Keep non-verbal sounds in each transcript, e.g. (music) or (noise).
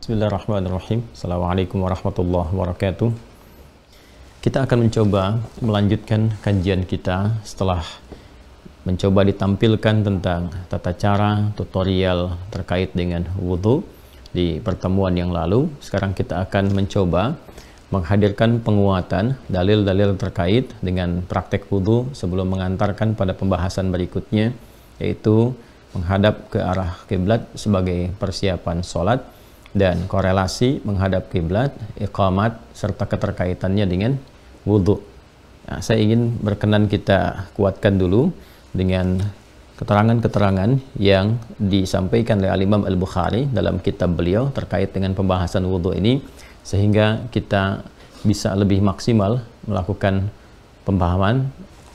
Bismillahirrahmanirrahim. Assalamualaikum warahmatullahi wabarakatuh. Kita akan mencoba melanjutkan kajian kita setelah mencoba ditampilkan tentang tata cara tutorial terkait dengan wudhu di pertemuan yang lalu. Sekarang kita akan mencoba menghadirkan penguatan dalil-dalil terkait dengan praktek wudhu sebelum mengantarkan pada pembahasan berikutnya yaitu menghadap ke arah kiblat sebagai persiapan sholat dan korelasi menghadap kiblat, iqamat serta keterkaitannya dengan wudhu. Nah, saya ingin berkenan kita kuatkan dulu dengan keterangan-keterangan yang disampaikan oleh Al-Imam Al-Bukhari dalam kitab beliau terkait dengan pembahasan wudhu ini sehingga kita bisa lebih maksimal melakukan pemahaman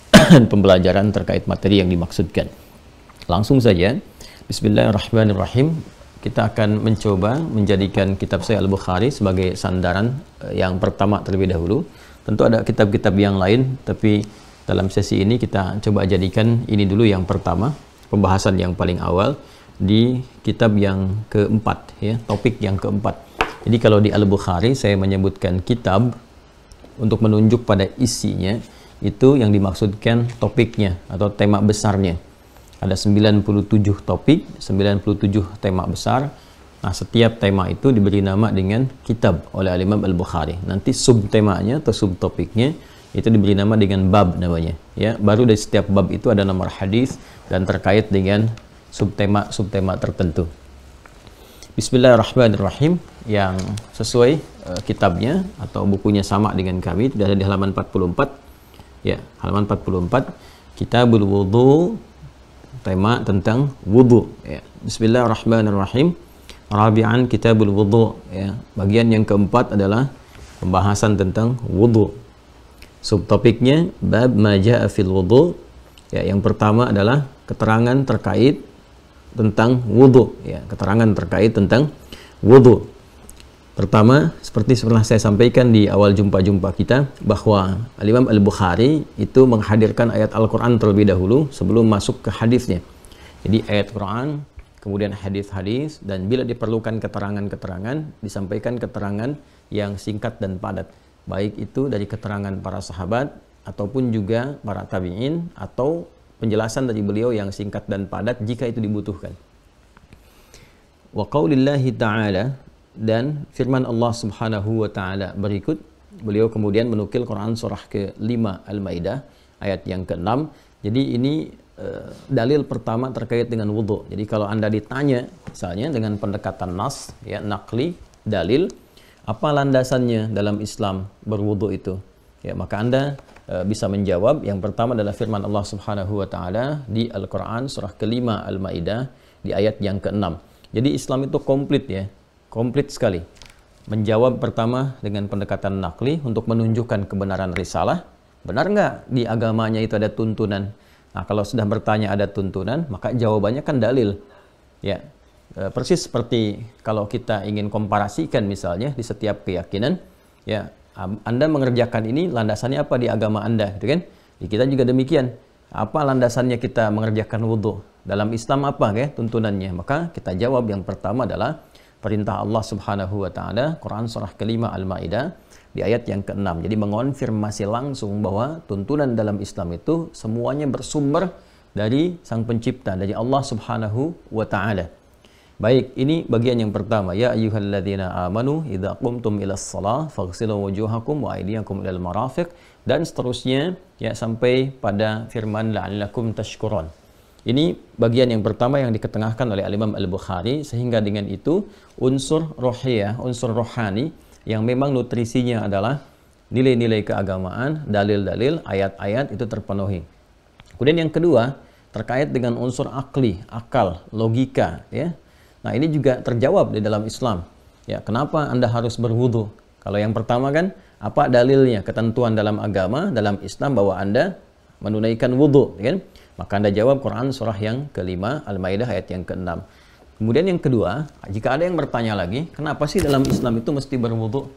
dan (clears throat) pembelajaran terkait materi yang dimaksudkan. Langsung saja, Bismillahirrahmanirrahim kita akan mencoba menjadikan kitab saya Al-Bukhari sebagai sandaran eh, yang pertama terlebih dahulu. Tentu ada kitab-kitab yang lain, tapi dalam sesi ini kita coba jadikan ini dulu yang pertama, pembahasan yang paling awal di kitab yang keempat, ya, topik yang keempat. Jadi kalau di Al-Bukhari saya menyebutkan kitab untuk menunjuk pada isinya, itu yang dimaksudkan topiknya atau tema besarnya. Ada 97 topik, 97 tema besar. Nah, setiap tema itu diberi nama dengan kitab oleh Al-Imam Al-Bukhari. Nanti subtemanya atau subtopiknya itu diberi nama dengan bab namanya. Ya, baru dari setiap bab itu ada nomor hadis dan terkait dengan subtema-subtema tertentu. Bismillahirrahmanirrahim yang sesuai uh, kitabnya atau bukunya sama dengan kami ada di halaman 44 ya halaman 44 kita Wudhu tema tentang wudhu ya. Bismillahirrahmanirrahim Rabi'an kitabul wudhu ya. bagian yang keempat adalah pembahasan tentang wudhu subtopiknya bab maja'a fil wudhu ya, yang pertama adalah keterangan terkait tentang wudhu ya, keterangan terkait tentang wudhu Pertama, seperti setelah saya sampaikan di awal jumpa-jumpa kita, bahwa Al-Imam Al-Bukhari itu menghadirkan ayat Al-Quran terlebih dahulu sebelum masuk ke hadisnya. Jadi ayat Quran, kemudian hadis-hadis, dan bila diperlukan keterangan-keterangan, disampaikan keterangan yang singkat dan padat. Baik itu dari keterangan para sahabat, ataupun juga para tabi'in, atau penjelasan dari beliau yang singkat dan padat jika itu dibutuhkan. Wa qawlillahi ta'ala dan firman Allah Subhanahu wa taala berikut beliau kemudian menukil Quran surah ke-5 Al-Maidah ayat yang ke-6 jadi ini uh, dalil pertama terkait dengan wudhu jadi kalau Anda ditanya misalnya dengan pendekatan nas ya nakli dalil apa landasannya dalam Islam berwudhu itu ya maka Anda uh, bisa menjawab yang pertama adalah firman Allah Subhanahu wa taala di Al-Qur'an surah kelima Al-Maidah di ayat yang ke-6. Jadi Islam itu komplit ya komplit sekali. Menjawab pertama dengan pendekatan nakli untuk menunjukkan kebenaran risalah. Benar nggak di agamanya itu ada tuntunan? Nah, kalau sudah bertanya ada tuntunan, maka jawabannya kan dalil. Ya, e, persis seperti kalau kita ingin komparasikan misalnya di setiap keyakinan, ya Anda mengerjakan ini landasannya apa di agama Anda, gitu kan? Di kita juga demikian. Apa landasannya kita mengerjakan wudhu? Dalam Islam apa ya tuntunannya? Maka kita jawab yang pertama adalah perintah Allah Subhanahu wa taala Quran surah kelima Al-Maidah di ayat yang ke-6. Jadi mengonfirmasi langsung bahwa tuntunan dalam Islam itu semuanya bersumber dari Sang Pencipta, dari Allah Subhanahu wa taala. Baik, ini bagian yang pertama. Ya ayyuhalladzina amanu idza qumtum ila shalah faghsilu wujuhakum wa aydiyakum ila marafiq dan seterusnya ya sampai pada firman la'allakum tashkurun. Ini bagian yang pertama yang diketengahkan oleh Al-Imam Al-Bukhari sehingga dengan itu unsur rohiyah, unsur rohani yang memang nutrisinya adalah nilai-nilai keagamaan, dalil-dalil, ayat-ayat itu terpenuhi. Kemudian yang kedua terkait dengan unsur akli, akal, logika ya. Nah, ini juga terjawab di dalam Islam. Ya, kenapa Anda harus berwudu? Kalau yang pertama kan apa dalilnya ketentuan dalam agama dalam Islam bahwa Anda menunaikan wudhu kan? Maka Anda jawab Quran surah yang kelima, Al-Maidah ayat yang keenam. Kemudian yang kedua, jika ada yang bertanya lagi, kenapa sih dalam Islam itu mesti berwudu?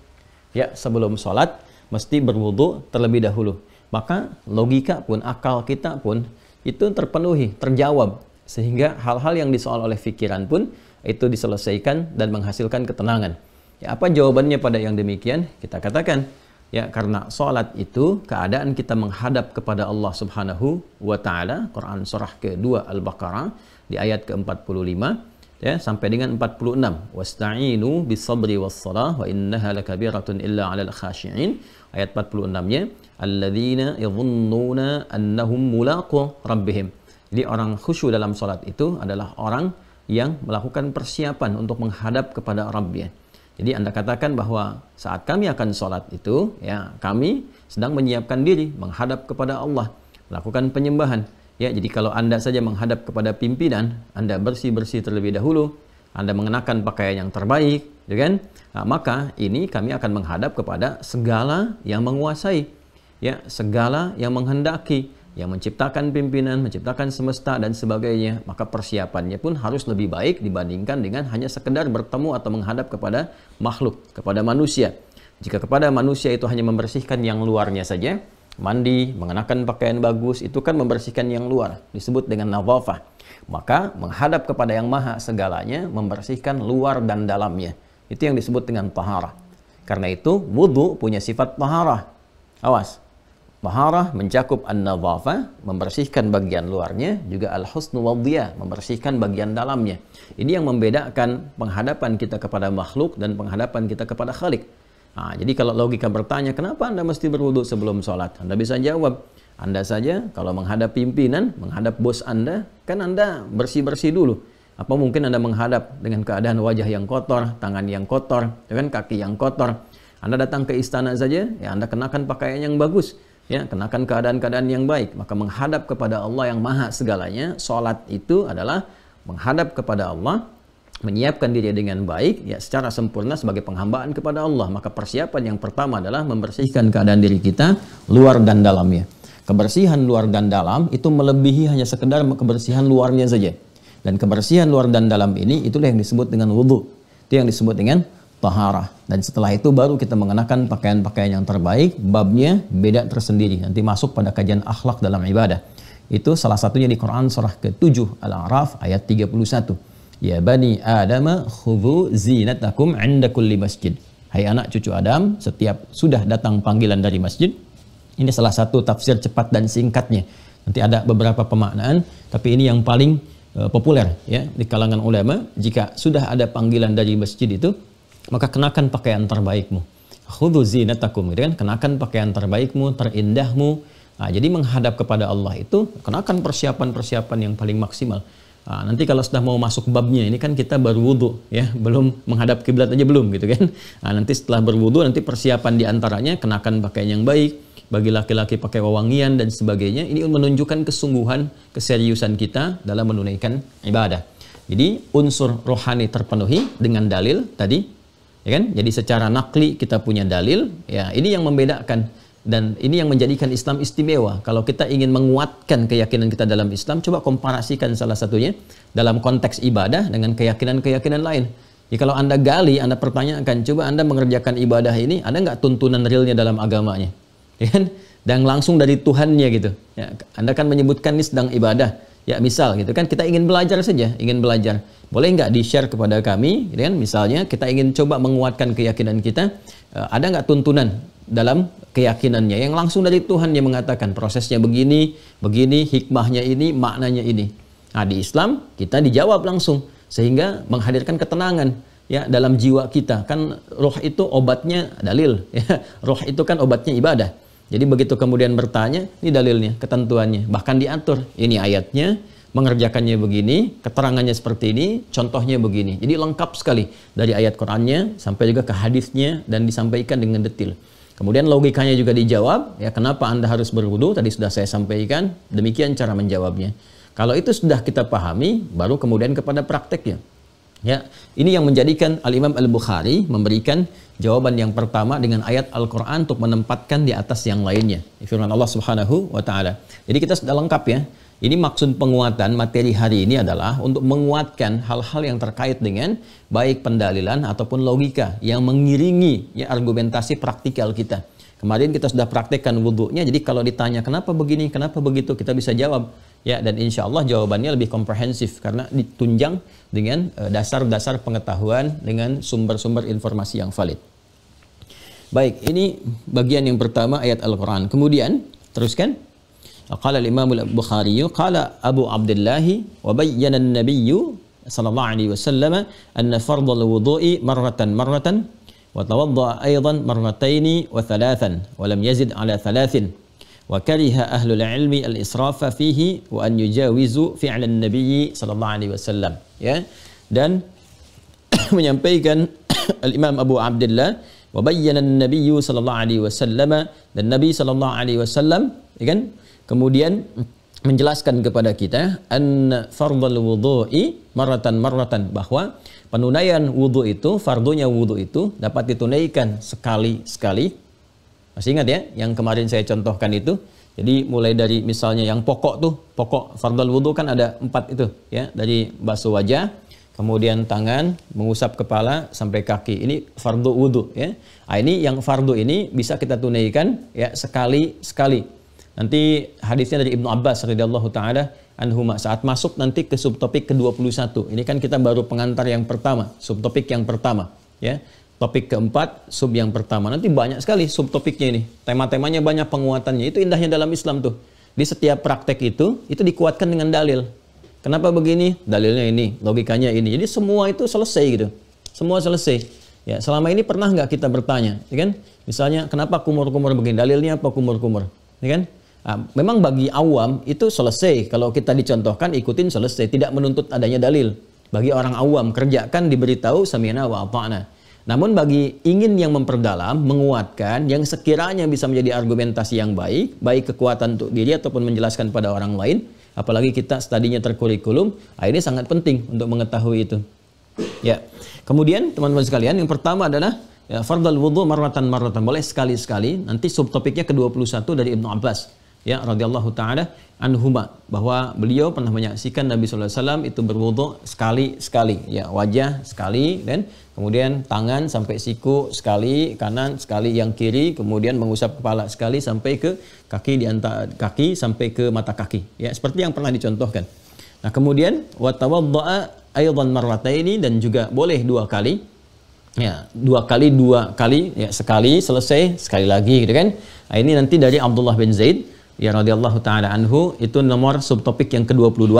Ya, sebelum sholat, mesti berwudu terlebih dahulu. Maka logika pun, akal kita pun, itu terpenuhi, terjawab. Sehingga hal-hal yang disoal oleh pikiran pun, itu diselesaikan dan menghasilkan ketenangan. Ya, apa jawabannya pada yang demikian? Kita katakan, Ya, karena solat itu keadaan kita menghadap kepada Allah Subhanahu wa taala, Quran surah ke-2 Al-Baqarah di ayat ke-45 ya sampai dengan 46. Wasta'inu bisabri was-salah wa innaha lakabiratun illa 'alal khashi'in. Ayat 46-nya alladzina yadhunnuna annahum mulaqu rabbihim. Jadi orang khusyuk dalam solat itu adalah orang yang melakukan persiapan untuk menghadap kepada Rabbnya. Jadi Anda katakan bahwa saat kami akan sholat itu, ya kami sedang menyiapkan diri menghadap kepada Allah, melakukan penyembahan. Ya, jadi kalau Anda saja menghadap kepada pimpinan, Anda bersih-bersih terlebih dahulu, Anda mengenakan pakaian yang terbaik, ya kan? Nah, maka ini kami akan menghadap kepada segala yang menguasai, ya, segala yang menghendaki, yang menciptakan pimpinan, menciptakan semesta dan sebagainya, maka persiapannya pun harus lebih baik dibandingkan dengan hanya sekedar bertemu atau menghadap kepada makhluk, kepada manusia. Jika kepada manusia itu hanya membersihkan yang luarnya saja, mandi, mengenakan pakaian bagus, itu kan membersihkan yang luar, disebut dengan nawafah. Maka menghadap kepada yang maha segalanya, membersihkan luar dan dalamnya. Itu yang disebut dengan taharah. Karena itu, wudhu punya sifat taharah. Awas, Taharah mencakup an-nadhafa, membersihkan bagian luarnya, juga al-husnu wadhiyah, membersihkan bagian dalamnya. Ini yang membedakan penghadapan kita kepada makhluk dan penghadapan kita kepada khalik. Nah, jadi kalau logika bertanya, kenapa Anda mesti berwudhu sebelum sholat? Anda bisa jawab, Anda saja kalau menghadap pimpinan, menghadap bos Anda, kan Anda bersih-bersih dulu. Apa mungkin Anda menghadap dengan keadaan wajah yang kotor, tangan yang kotor, dengan kaki yang kotor. Anda datang ke istana saja, ya Anda kenakan pakaian yang bagus ya kenakan keadaan-keadaan yang baik maka menghadap kepada Allah yang maha segalanya salat itu adalah menghadap kepada Allah menyiapkan diri dengan baik ya secara sempurna sebagai penghambaan kepada Allah maka persiapan yang pertama adalah membersihkan keadaan diri kita luar dan dalamnya kebersihan luar dan dalam itu melebihi hanya sekedar kebersihan luarnya saja dan kebersihan luar dan dalam ini itulah yang disebut dengan wudhu itu yang disebut dengan taharah. Dan setelah itu baru kita mengenakan pakaian-pakaian yang terbaik, babnya beda tersendiri. Nanti masuk pada kajian akhlak dalam ibadah. Itu salah satunya di Quran surah ke-7 Al-A'raf ayat 31. Ya bani Adam khudhu zinatakum 'inda kulli masjid. Hai anak cucu Adam, setiap sudah datang panggilan dari masjid, ini salah satu tafsir cepat dan singkatnya. Nanti ada beberapa pemaknaan, tapi ini yang paling uh, populer ya di kalangan ulama. Jika sudah ada panggilan dari masjid itu, maka kenakan pakaian terbaikmu. Khudu zinatakum, gitu kan? Kenakan pakaian terbaikmu, terindahmu. Nah, jadi menghadap kepada Allah itu kenakan persiapan-persiapan yang paling maksimal. Nah, nanti kalau sudah mau masuk babnya ini kan kita berwudu, ya belum menghadap kiblat aja belum gitu kan nah, nanti setelah berwudu, nanti persiapan diantaranya kenakan pakaian yang baik bagi laki-laki pakai wawangian dan sebagainya ini menunjukkan kesungguhan keseriusan kita dalam menunaikan ibadah jadi unsur rohani terpenuhi dengan dalil tadi ya kan? Jadi secara nakli kita punya dalil, ya ini yang membedakan dan ini yang menjadikan Islam istimewa. Kalau kita ingin menguatkan keyakinan kita dalam Islam, coba komparasikan salah satunya dalam konteks ibadah dengan keyakinan-keyakinan lain. Jadi ya, kalau Anda gali, Anda pertanyakan, coba Anda mengerjakan ibadah ini, ada nggak tuntunan realnya dalam agamanya? Ya kan? Dan langsung dari Tuhannya gitu. Ya, anda kan menyebutkan ini sedang ibadah. Ya misal gitu kan kita ingin belajar saja, ingin belajar. Boleh nggak di-share kepada kami? Gitu kan? Misalnya kita ingin coba menguatkan keyakinan kita, eh, ada nggak tuntunan dalam keyakinannya yang langsung dari Tuhan yang mengatakan prosesnya begini, begini, hikmahnya ini, maknanya ini. Nah di Islam kita dijawab langsung sehingga menghadirkan ketenangan ya dalam jiwa kita kan roh itu obatnya dalil (laughs) ya roh itu kan obatnya ibadah jadi begitu kemudian bertanya, ini dalilnya, ketentuannya, bahkan diatur. Ini ayatnya, mengerjakannya begini, keterangannya seperti ini, contohnya begini. Jadi lengkap sekali dari ayat Qur'annya sampai juga ke hadisnya dan disampaikan dengan detil. Kemudian logikanya juga dijawab, ya kenapa Anda harus berwudu? Tadi sudah saya sampaikan, demikian cara menjawabnya. Kalau itu sudah kita pahami, baru kemudian kepada prakteknya. Ya, ini yang menjadikan Al-Imam Al-Bukhari memberikan jawaban yang pertama dengan ayat Al-Qur'an untuk menempatkan di atas yang lainnya. Firman Allah Subhanahu wa taala. Jadi kita sudah lengkap ya. Ini maksud penguatan materi hari ini adalah untuk menguatkan hal-hal yang terkait dengan baik pendalilan ataupun logika yang mengiringi ya argumentasi praktikal kita. Kemarin kita sudah praktekkan wudhunya, jadi kalau ditanya kenapa begini, kenapa begitu, kita bisa jawab Ya, dan insya Allah jawabannya lebih komprehensif karena ditunjang dengan e, dasar-dasar pengetahuan dengan sumber-sumber informasi yang valid. Baik, ini bagian yang pertama ayat Al-Quran. Kemudian, teruskan. Qala al-Imam al-Bukhari, qala Abu Abdullah wa bayyana an sallallahu alaihi wasallam anna fardhu al-wudu'i marratan marratan wa tawadda'a aydan marrataini wa thalathan wa lam yazid ala thalathin. وكره أهل العلم الإسراف فيه وأن يجاوز فعل النبي صلى الله عليه وسلم ya dan (coughs) menyampaikan (coughs) Imam Abu Abdullah الله النبي صلى الله عليه وسلم النبي صلى الله عليه وسلم kan kemudian menjelaskan kepada kita أن فرض الوضوء maratan maratan bahwa penunaian wudhu itu fardunya wudhu itu dapat ditunaikan sekali sekali masih ingat ya yang kemarin saya contohkan itu? Jadi mulai dari misalnya yang pokok tuh, pokok fardal wudhu kan ada empat itu ya. Dari basuh wajah, kemudian tangan, mengusap kepala sampai kaki. Ini fardu wudhu ya. Nah, ini yang fardu ini bisa kita tunaikan ya sekali sekali. Nanti hadisnya dari Ibnu Abbas radhiyallahu taala anhuma saat masuk nanti ke subtopik ke-21. Ini kan kita baru pengantar yang pertama, subtopik yang pertama ya. Topik keempat, sub yang pertama. Nanti banyak sekali sub topiknya ini. Tema-temanya banyak penguatannya. Itu indahnya dalam Islam tuh. Di setiap praktek itu, itu dikuatkan dengan dalil. Kenapa begini? Dalilnya ini, logikanya ini. Jadi semua itu selesai gitu. Semua selesai. Ya, selama ini pernah nggak kita bertanya, ya kan? Misalnya, kenapa kumur-kumur begini? Dalilnya apa kumur-kumur? Ya kan? Nah, memang bagi awam itu selesai. Kalau kita dicontohkan, ikutin selesai. Tidak menuntut adanya dalil. Bagi orang awam, kerjakan diberitahu, sami'na wa ta'na namun bagi ingin yang memperdalam, menguatkan, yang sekiranya bisa menjadi argumentasi yang baik, baik kekuatan untuk diri ataupun menjelaskan pada orang lain, apalagi kita studinya terkurikulum, nah ini sangat penting untuk mengetahui itu. Ya. Kemudian teman-teman sekalian, yang pertama adalah ya, fardal wudhu marwatan marwatan boleh sekali-sekali. Nanti subtopiknya ke-21 dari Ibnu Abbas ya radhiyallahu taala anhuma bahwa beliau pernah menyaksikan Nabi SAW itu berwudhu sekali sekali ya wajah sekali dan kemudian tangan sampai siku sekali kanan sekali yang kiri kemudian mengusap kepala sekali sampai ke kaki di antara kaki sampai ke mata kaki ya seperti yang pernah dicontohkan nah kemudian watawaddaa marlata marrataini dan juga boleh dua kali ya dua kali dua kali ya sekali selesai sekali lagi gitu kan nah, ini nanti dari Abdullah bin Zaid ya radhiyallahu taala anhu itu nomor subtopik yang ke-22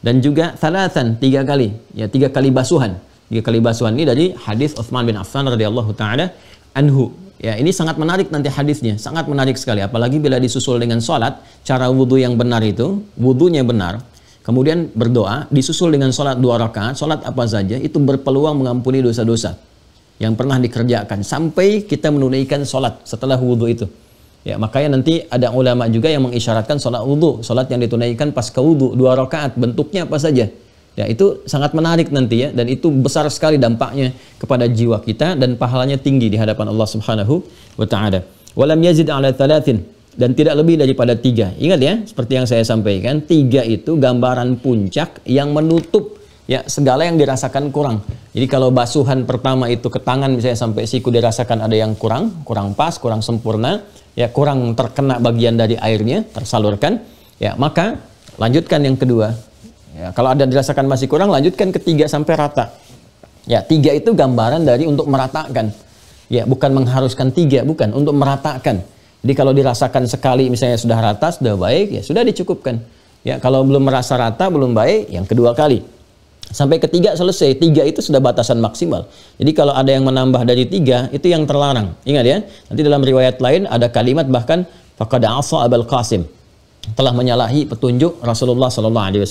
dan juga thalathan tiga kali ya tiga kali basuhan Kali basuhan ini dari hadis Utsman bin Affan radhiyallahu taala anhu. Ya, ini sangat menarik nanti hadisnya, sangat menarik sekali apalagi bila disusul dengan salat, cara wudhu yang benar itu, wudhunya benar, kemudian berdoa disusul dengan salat dua rakaat, salat apa saja itu berpeluang mengampuni dosa-dosa yang pernah dikerjakan sampai kita menunaikan salat setelah wudhu itu. Ya, makanya nanti ada ulama juga yang mengisyaratkan sholat wudhu, sholat yang ditunaikan pas ke wudhu, dua rakaat, bentuknya apa saja. Ya, itu sangat menarik nanti ya dan itu besar sekali dampaknya kepada jiwa kita dan pahalanya tinggi di hadapan Allah Subhanahu wa taala. Walam yazid ala thalathin dan tidak lebih daripada tiga. Ingat ya, seperti yang saya sampaikan, tiga itu gambaran puncak yang menutup ya segala yang dirasakan kurang. Jadi kalau basuhan pertama itu ke tangan misalnya sampai siku dirasakan ada yang kurang, kurang pas, kurang sempurna, ya kurang terkena bagian dari airnya, tersalurkan, ya maka lanjutkan yang kedua, Ya, kalau ada dirasakan masih kurang, lanjutkan ke tiga sampai rata. Ya, tiga itu gambaran dari untuk meratakan. Ya, bukan mengharuskan tiga, bukan untuk meratakan. Jadi kalau dirasakan sekali misalnya sudah rata, sudah baik, ya sudah dicukupkan. Ya, kalau belum merasa rata, belum baik, yang kedua kali. Sampai ketiga selesai. Tiga itu sudah batasan maksimal. Jadi kalau ada yang menambah dari tiga, itu yang terlarang. Ingat ya, nanti dalam riwayat lain ada kalimat bahkan Fakada asa abal qasim. Telah menyalahi petunjuk Rasulullah SAW.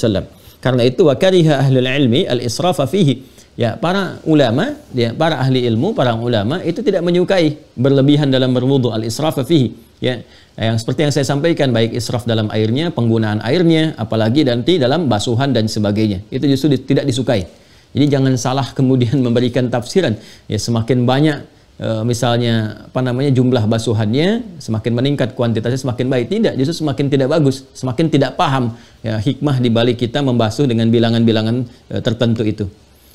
Karena itu wa kariha ahlul ilmi al-israfa fihi. Ya, para ulama, ya, para ahli ilmu, para ulama itu tidak menyukai berlebihan dalam berwudu al-israfa fihi. Ya, yang seperti yang saya sampaikan baik israf dalam airnya, penggunaan airnya, apalagi nanti dalam basuhan dan sebagainya. Itu justru tidak disukai. Jadi jangan salah kemudian (laughs) memberikan tafsiran. Ya, semakin banyak Eh, misalnya apa namanya jumlah basuhannya semakin meningkat kuantitasnya semakin baik tidak justru semakin tidak bagus semakin tidak paham ya, hikmah di balik kita membasuh dengan bilangan-bilangan e, tertentu itu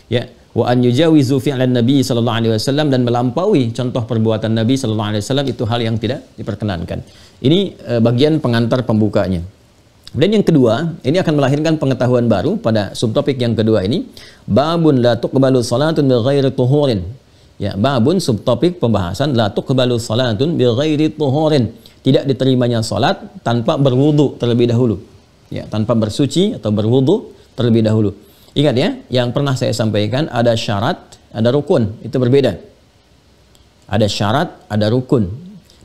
ya wa an yujawizu fi'lan nabi sallallahu alaihi wasallam dan melampaui contoh perbuatan nabi sallallahu alaihi wasallam itu hal yang tidak diperkenankan ini e, bagian pengantar pembukanya Dan yang kedua, ini akan melahirkan pengetahuan baru pada subtopik yang kedua ini. Babun la tuqbalu salatun bil ghairi tuhurin. Ya, babun subtopik pembahasan la tuqbalu salatun bi ghairi tuhurin. Tidak diterimanya salat tanpa berwudu terlebih dahulu. Ya, tanpa bersuci atau berwudu terlebih dahulu. Ingat ya, yang pernah saya sampaikan ada syarat, ada rukun, itu berbeda. Ada syarat, ada rukun.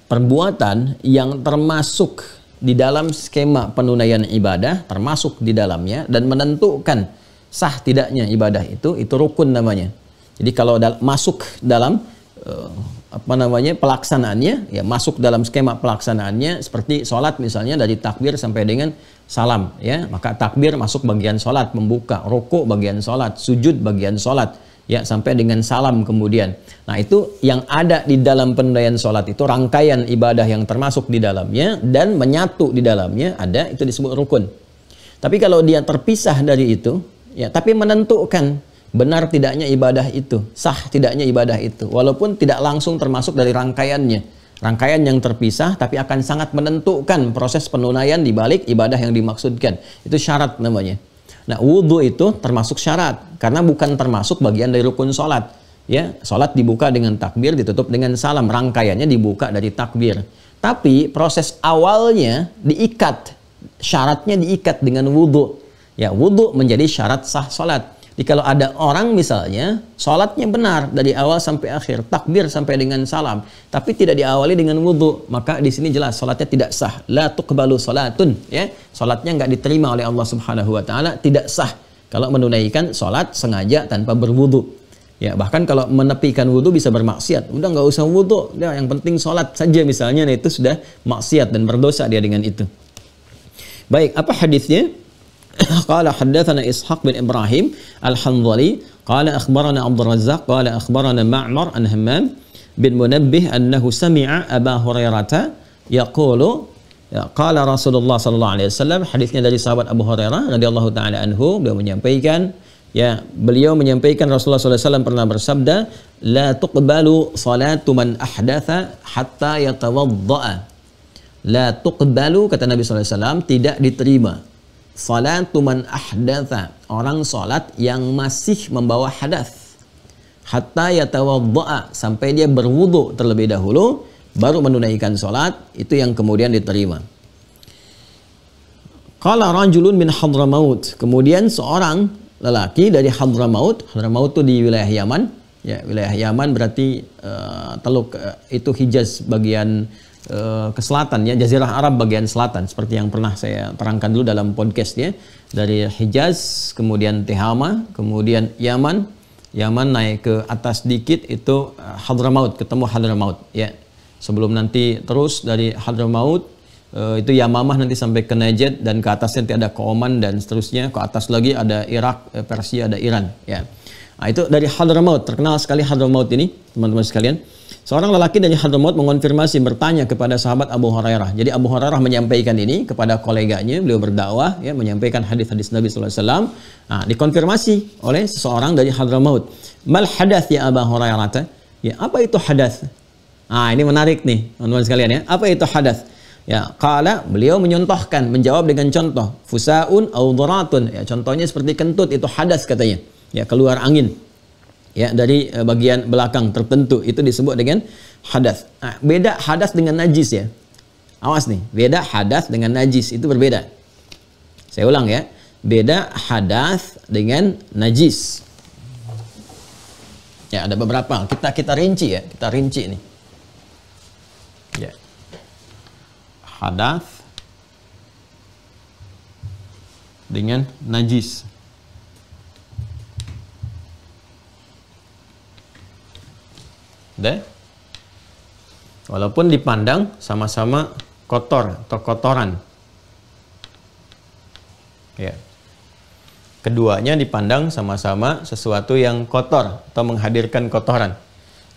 Perbuatan yang termasuk di dalam skema penunaian ibadah termasuk di dalamnya dan menentukan sah tidaknya ibadah itu itu rukun namanya jadi kalau dal masuk dalam uh, apa namanya pelaksanaannya ya masuk dalam skema pelaksanaannya seperti sholat misalnya dari takbir sampai dengan salam ya maka takbir masuk bagian sholat membuka rokok bagian sholat sujud bagian sholat ya sampai dengan salam kemudian nah itu yang ada di dalam penundaian sholat itu rangkaian ibadah yang termasuk di dalamnya dan menyatu di dalamnya ada itu disebut rukun tapi kalau dia terpisah dari itu ya tapi menentukan benar tidaknya ibadah itu, sah tidaknya ibadah itu, walaupun tidak langsung termasuk dari rangkaiannya. Rangkaian yang terpisah tapi akan sangat menentukan proses penunaian di balik ibadah yang dimaksudkan. Itu syarat namanya. Nah, wudhu itu termasuk syarat karena bukan termasuk bagian dari rukun salat. Ya, salat dibuka dengan takbir, ditutup dengan salam. Rangkaiannya dibuka dari takbir. Tapi proses awalnya diikat, syaratnya diikat dengan wudhu. Ya, wudhu menjadi syarat sah salat. Jadi kalau ada orang misalnya sholatnya benar dari awal sampai akhir, takbir sampai dengan salam, tapi tidak diawali dengan wudhu, maka di sini jelas sholatnya tidak sah. La tuqbalu sholatun, ya sholatnya nggak diterima oleh Allah Subhanahu Wa Taala, tidak sah kalau menunaikan sholat sengaja tanpa berwudhu. Ya bahkan kalau menepikan wudhu bisa bermaksiat. Udah nggak usah wudhu, ya, yang penting sholat saja misalnya, nah itu sudah maksiat dan berdosa dia dengan itu. Baik, apa hadisnya? قال حدثنا إسحاق بن إبراهيم الحنظلي قال أخبرنا عبد الرزاق قال أخبرنا معمر عن همام بن منبه أنه سمع أبا هريرة يقول Qala Rasulullah sallallahu alaihi wasallam hadisnya dari sahabat Abu Hurairah radhiyallahu taala anhu beliau menyampaikan ya beliau menyampaikan Rasulullah sallallahu alaihi wasallam pernah bersabda la tuqbalu salatu man ahdatha hatta yatawadda'a la tuqbalu kata Nabi sallallahu alaihi wasallam tidak diterima Salatu man ahdatha. Orang salat yang masih membawa hadas. Hatta yatawadda'a. Sampai dia berwudu terlebih dahulu. Baru menunaikan salat. Itu yang kemudian diterima. Qala rajulun min Hadramaut. Kemudian seorang lelaki dari Hadramaut. Hadramaut itu di wilayah Yaman. Ya, wilayah Yaman berarti uh, teluk uh, itu Hijaz bagian Eh, ke selatan ya Jazirah Arab bagian selatan seperti yang pernah saya terangkan dulu dalam podcastnya dari Hijaz kemudian Tehama kemudian Yaman Yaman naik ke atas dikit itu eh, Hadramaut ketemu Hadramaut ya sebelum nanti terus dari Hadramaut eh, itu Yamamah nanti sampai ke Najd dan ke atas nanti ada ke dan seterusnya ke atas lagi ada Irak Persia ada Iran ya nah, itu dari Hadramaut terkenal sekali Hadramaut ini teman-teman sekalian Seorang lelaki dari Hadramaut mengonfirmasi bertanya kepada sahabat Abu Hurairah. Jadi Abu Hurairah menyampaikan ini kepada koleganya, beliau berdakwah ya menyampaikan hadis-hadis Nabi SAW. Nah, dikonfirmasi oleh seseorang dari Hadramaut. Mal hadas ya Abu Hurairah? Ya, apa itu hadas? Ah, ini menarik nih, teman-teman sekalian ya. Apa itu hadas? Ya, kala beliau menyontohkan, menjawab dengan contoh. Fusaun au Ya, contohnya seperti kentut itu hadas katanya. Ya, keluar angin ya dari eh, bagian belakang tertentu itu disebut dengan hadas. Nah, beda hadas dengan najis ya. Awas nih, beda hadas dengan najis itu berbeda. Saya ulang ya. Beda hadas dengan najis. Ya, ada beberapa. Kita kita rinci ya, kita rinci nih. Ya. Hadas dengan najis. deh. Walaupun dipandang sama-sama kotor atau kotoran. Ya. Keduanya dipandang sama-sama sesuatu yang kotor atau menghadirkan kotoran.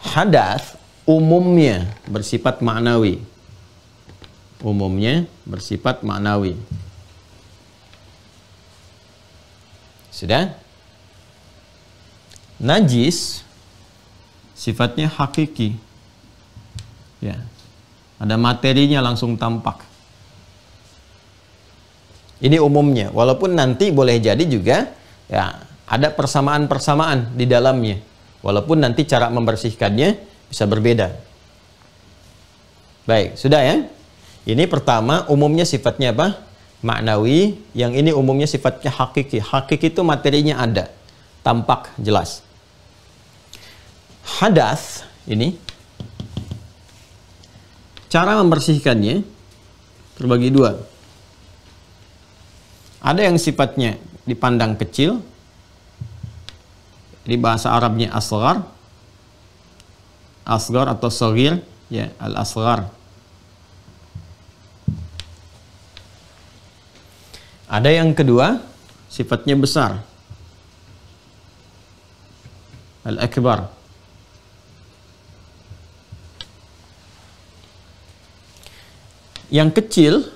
Hadas umumnya bersifat maknawi. Umumnya bersifat maknawi. Sudah? Najis sifatnya hakiki. Ya. Ada materinya langsung tampak. Ini umumnya, walaupun nanti boleh jadi juga ya ada persamaan-persamaan di dalamnya. Walaupun nanti cara membersihkannya bisa berbeda. Baik, sudah ya? Ini pertama umumnya sifatnya apa? Maknawi, yang ini umumnya sifatnya hakiki. Hakiki itu materinya ada, tampak jelas. Hadas ini cara membersihkannya terbagi dua. Ada yang sifatnya dipandang kecil, di bahasa Arabnya asgar, asgar atau sogir, ya al asgar. Ada yang kedua sifatnya besar, al akbar. yang kecil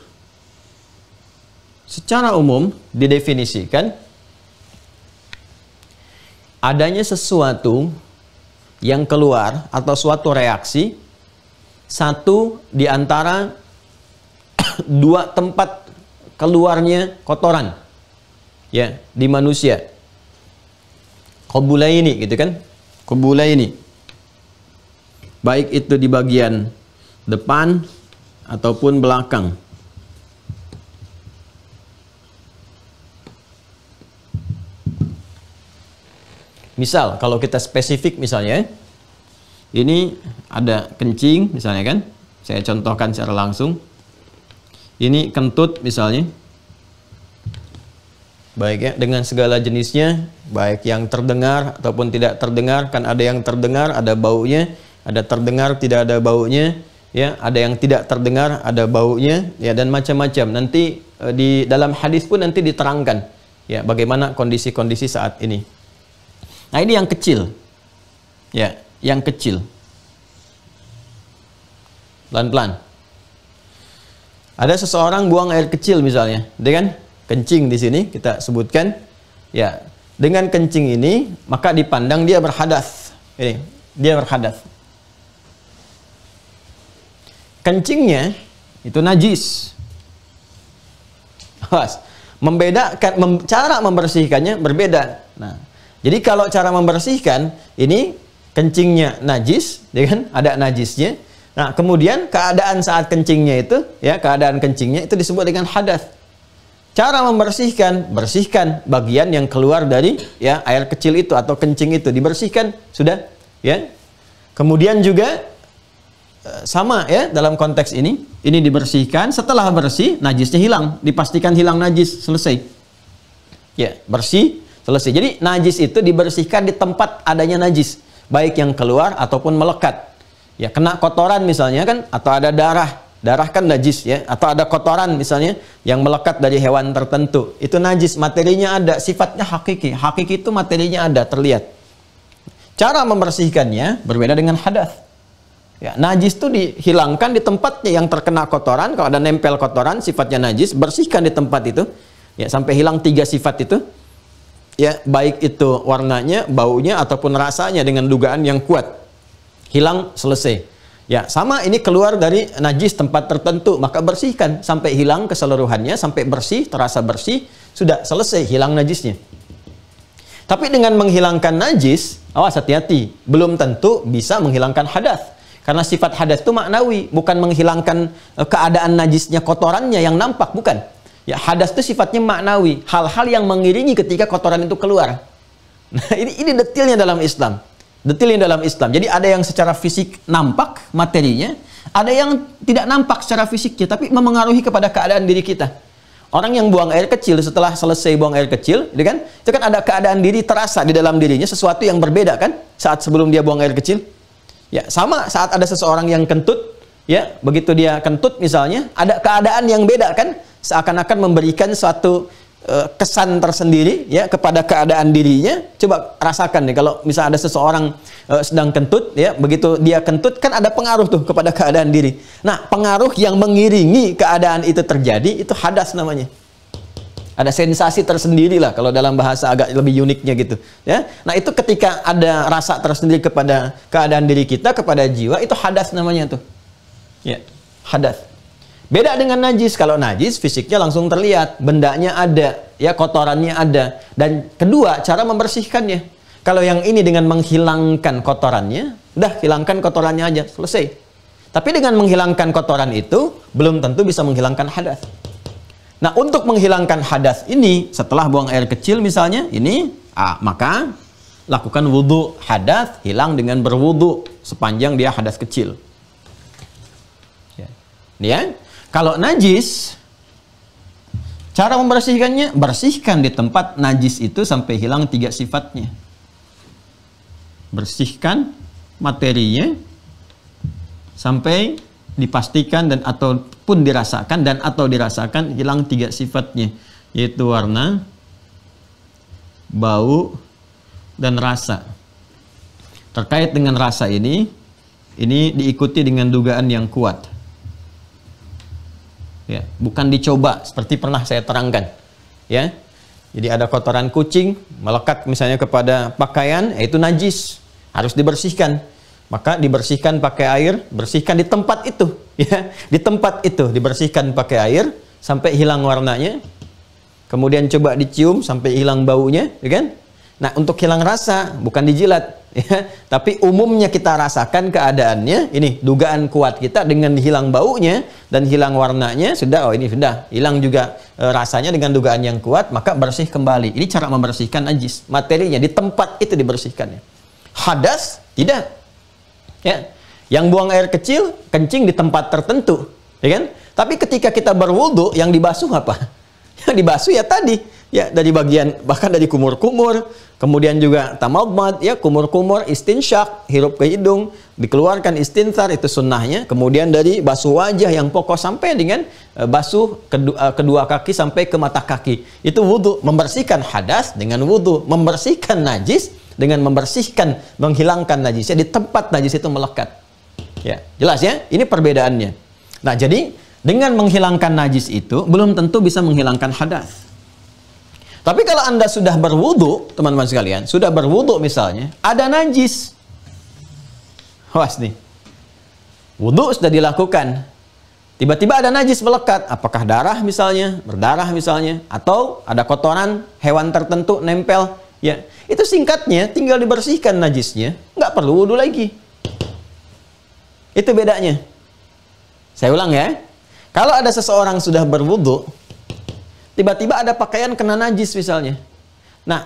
secara umum didefinisikan adanya sesuatu yang keluar atau suatu reaksi satu di antara (coughs) dua tempat keluarnya kotoran ya di manusia ini gitu kan ini baik itu di bagian depan ataupun belakang. Misal kalau kita spesifik misalnya ini ada kencing misalnya kan. Saya contohkan secara langsung. Ini kentut misalnya. Baik ya, dengan segala jenisnya, baik yang terdengar ataupun tidak terdengar, kan ada yang terdengar ada baunya, ada terdengar tidak ada baunya, ya ada yang tidak terdengar ada baunya ya dan macam-macam nanti e, di dalam hadis pun nanti diterangkan ya bagaimana kondisi-kondisi saat ini nah ini yang kecil ya yang kecil pelan-pelan ada seseorang buang air kecil misalnya dengan kencing di sini kita sebutkan ya dengan kencing ini maka dipandang dia berhadas ini dia berhadas kencingnya itu najis. Awas. Membedakan mem, cara membersihkannya berbeda. Nah, jadi kalau cara membersihkan ini kencingnya najis, ya kan? Ada najisnya. Nah, kemudian keadaan saat kencingnya itu, ya, keadaan kencingnya itu disebut dengan hadas. Cara membersihkan, bersihkan bagian yang keluar dari ya air kecil itu atau kencing itu dibersihkan sudah, ya. Kemudian juga Eh, sama ya dalam konteks ini. Ini dibersihkan, setelah bersih najisnya hilang, dipastikan hilang najis, selesai. Ya, bersih, selesai. Jadi najis itu dibersihkan di tempat adanya najis, baik yang keluar ataupun melekat. Ya, kena kotoran misalnya kan atau ada darah. Darah kan najis ya, atau ada kotoran misalnya yang melekat dari hewan tertentu. Itu najis, materinya ada, sifatnya hakiki. Hakiki itu materinya ada, terlihat. Cara membersihkannya berbeda dengan hadas. Ya, najis itu dihilangkan di tempatnya yang terkena kotoran. Kalau ada nempel kotoran, sifatnya najis, bersihkan di tempat itu. Ya, sampai hilang tiga sifat itu. Ya, baik itu warnanya, baunya ataupun rasanya dengan dugaan yang kuat. Hilang selesai. Ya, sama ini keluar dari najis tempat tertentu, maka bersihkan sampai hilang keseluruhannya, sampai bersih, terasa bersih, sudah selesai hilang najisnya. Tapi dengan menghilangkan najis, awas hati-hati, belum tentu bisa menghilangkan hadas karena sifat hadas itu maknawi, bukan menghilangkan eh, keadaan najisnya, kotorannya yang nampak, bukan. Ya, hadas itu sifatnya maknawi, hal-hal yang mengiringi ketika kotoran itu keluar. (laughs) Nah, ini ini detilnya dalam Islam. Detilnya dalam Islam. Jadi ada yang secara fisik nampak materinya, ada yang tidak nampak secara fisiknya tapi memengaruhi kepada keadaan diri kita. Orang yang buang air kecil setelah selesai buang air kecil, gitu kan? Itu kan ada keadaan diri terasa di dalam dirinya sesuatu yang berbeda kan saat sebelum dia buang air kecil. Ya, sama saat ada seseorang yang kentut, ya, begitu dia kentut misalnya, ada keadaan yang beda kan, seakan-akan memberikan suatu uh, kesan tersendiri ya kepada keadaan dirinya coba rasakan nih kalau misal ada seseorang uh, sedang kentut ya begitu dia kentut kan ada pengaruh tuh kepada keadaan diri nah pengaruh yang mengiringi keadaan itu terjadi itu hadas namanya ada sensasi tersendiri lah kalau dalam bahasa agak lebih uniknya gitu ya nah itu ketika ada rasa tersendiri kepada keadaan diri kita kepada jiwa itu hadas namanya tuh ya hadas beda dengan najis kalau najis fisiknya langsung terlihat bendanya ada ya kotorannya ada dan kedua cara membersihkannya kalau yang ini dengan menghilangkan kotorannya dah hilangkan kotorannya aja selesai tapi dengan menghilangkan kotoran itu belum tentu bisa menghilangkan hadas Nah, untuk menghilangkan hadas ini setelah buang air kecil misalnya, ini ah, maka lakukan wudhu hadas hilang dengan berwudhu sepanjang dia hadas kecil. Ya. ya. Kalau najis cara membersihkannya bersihkan di tempat najis itu sampai hilang tiga sifatnya. Bersihkan materinya sampai dipastikan dan ataupun dirasakan dan atau dirasakan hilang tiga sifatnya yaitu warna, bau, dan rasa. Terkait dengan rasa ini, ini diikuti dengan dugaan yang kuat. Ya, bukan dicoba seperti pernah saya terangkan. Ya. Jadi ada kotoran kucing melekat misalnya kepada pakaian, yaitu najis, harus dibersihkan maka dibersihkan pakai air, bersihkan di tempat itu, (laughs) ya. Di tempat itu dibersihkan pakai air sampai hilang warnanya. Kemudian coba dicium sampai hilang baunya, ya kan? Nah, untuk hilang rasa bukan dijilat, (laughs) ya. Tapi umumnya kita rasakan keadaannya, ini dugaan kuat kita dengan hilang baunya dan hilang warnanya sudah oh ini sudah hilang juga e, rasanya dengan dugaan yang kuat, maka bersih kembali. Ini cara membersihkan najis, materinya di tempat itu dibersihkannya. Hadas tidak. Ya. Yang buang air kecil, kencing di tempat tertentu. Ya kan? Tapi ketika kita berwudu, yang dibasuh apa? (laughs) Yang dibasuh ya tadi. Ya, dari bagian, bahkan dari kumur-kumur. Kemudian juga tamadmad, ya kumur-kumur, istinsyak, hirup ke hidung. Dikeluarkan istinsar itu sunnahnya. Kemudian dari basuh wajah yang pokok sampai dengan eh, basuh kedua, eh, kedua kaki sampai ke mata kaki. Itu wudu, membersihkan hadas dengan wudu. Membersihkan najis dengan membersihkan, menghilangkan najisnya di tempat najis itu melekat. Ya, jelas ya? Ini perbedaannya. Nah, jadi dengan menghilangkan najis itu belum tentu bisa menghilangkan hadas. Tapi kalau Anda sudah berwudu, teman-teman sekalian, sudah berwudu misalnya, ada najis. Awas nih. Wudu sudah dilakukan. Tiba-tiba ada najis melekat, apakah darah misalnya, berdarah misalnya, atau ada kotoran hewan tertentu nempel, ya itu singkatnya, tinggal dibersihkan najisnya. Nggak perlu wudhu lagi. Itu bedanya. Saya ulang ya. Kalau ada seseorang sudah berwudhu, tiba-tiba ada pakaian kena najis misalnya. Nah,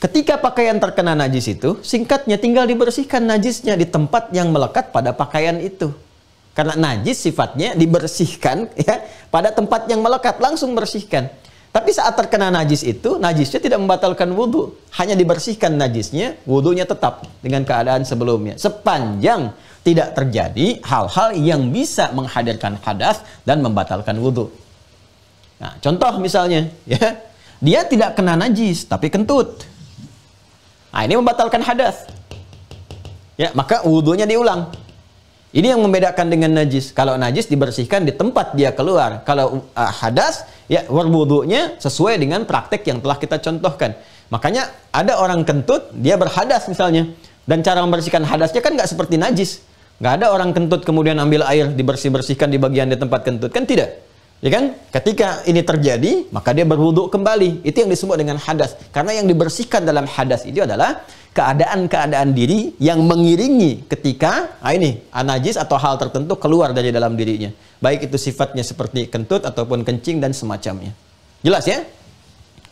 ketika pakaian terkena najis itu, singkatnya tinggal dibersihkan najisnya di tempat yang melekat pada pakaian itu. Karena najis sifatnya dibersihkan (laughs) ya pada tempat yang melekat langsung bersihkan. Tapi saat terkena najis itu, najisnya tidak membatalkan wudhu. Hanya dibersihkan najisnya, wudhunya tetap dengan keadaan sebelumnya. Sepanjang tidak terjadi hal-hal yang bisa menghadirkan hadas dan membatalkan wudhu. Nah, contoh misalnya, ya dia tidak kena najis tapi kentut. Nah, ini membatalkan hadas. Ya, maka wudhunya diulang. Ini yang membedakan dengan najis. Kalau najis dibersihkan di tempat dia keluar. Kalau uh, hadas, ya berwudunya sesuai dengan praktek yang telah kita contohkan. Makanya ada orang kentut, dia berhadas misalnya. Dan cara membersihkan hadasnya kan nggak seperti najis. Nggak ada orang kentut kemudian ambil air dibersih-bersihkan di bagian di tempat kentut. Kan tidak. Ya kan? Ketika ini terjadi, maka dia berbuduk kembali. Itu yang disebut dengan hadas. Karena yang dibersihkan dalam hadas itu adalah keadaan-keadaan diri yang mengiringi ketika ah ini anajis atau hal tertentu keluar dari dalam dirinya. Baik itu sifatnya seperti kentut ataupun kencing dan semacamnya. Jelas ya?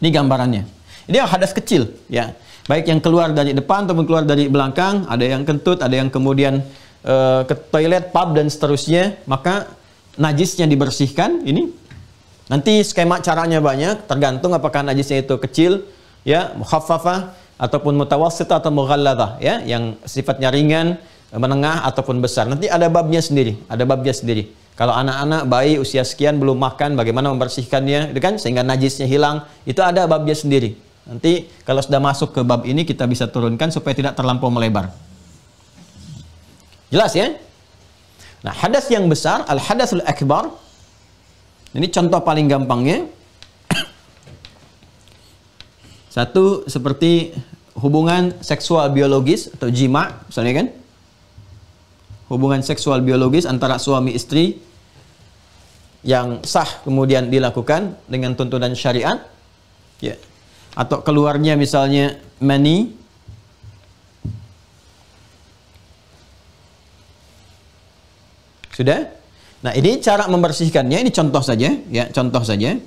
Ini gambarannya. Ini yang hadas kecil ya. Baik yang keluar dari depan ataupun keluar dari belakang, ada yang kentut, ada yang kemudian uh, ke toilet, pub dan seterusnya, maka najisnya dibersihkan ini. Nanti skema caranya banyak, tergantung apakah najisnya itu kecil, ya, mukhaffafah ataupun mutawasita atau mughalladha ya yang sifatnya ringan, menengah ataupun besar. Nanti ada babnya sendiri, ada babnya sendiri. Kalau anak-anak bayi usia sekian belum makan, bagaimana membersihkannya, itu kan sehingga najisnya hilang, itu ada babnya sendiri. Nanti kalau sudah masuk ke bab ini kita bisa turunkan supaya tidak terlampau melebar. Jelas ya? Nah, hadas yang besar, al-hadasul akbar. Ini contoh paling gampangnya. Satu seperti hubungan seksual biologis atau jima, misalnya kan? Hubungan seksual biologis antara suami istri yang sah kemudian dilakukan dengan tuntunan syariat. Ya. Atau keluarnya misalnya mani Sudah? Nah, ini cara membersihkannya, ini contoh saja, ya, contoh saja.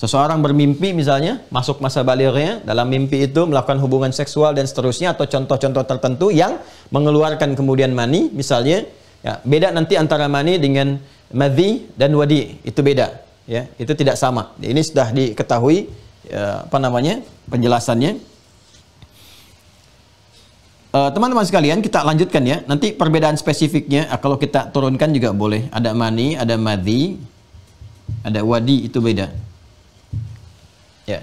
Seseorang bermimpi misalnya, masuk masa balirnya, dalam mimpi itu melakukan hubungan seksual dan seterusnya atau contoh-contoh tertentu yang mengeluarkan kemudian mani misalnya, ya, beda nanti antara mani dengan madhi dan wadi, itu beda, ya, itu tidak sama. Ini sudah diketahui ya, apa namanya? penjelasannya. Eh, teman-teman sekalian, kita lanjutkan ya. Nanti perbedaan spesifiknya eh, kalau kita turunkan juga boleh. Ada mani, ada madhi, ada wadi itu beda. Ya.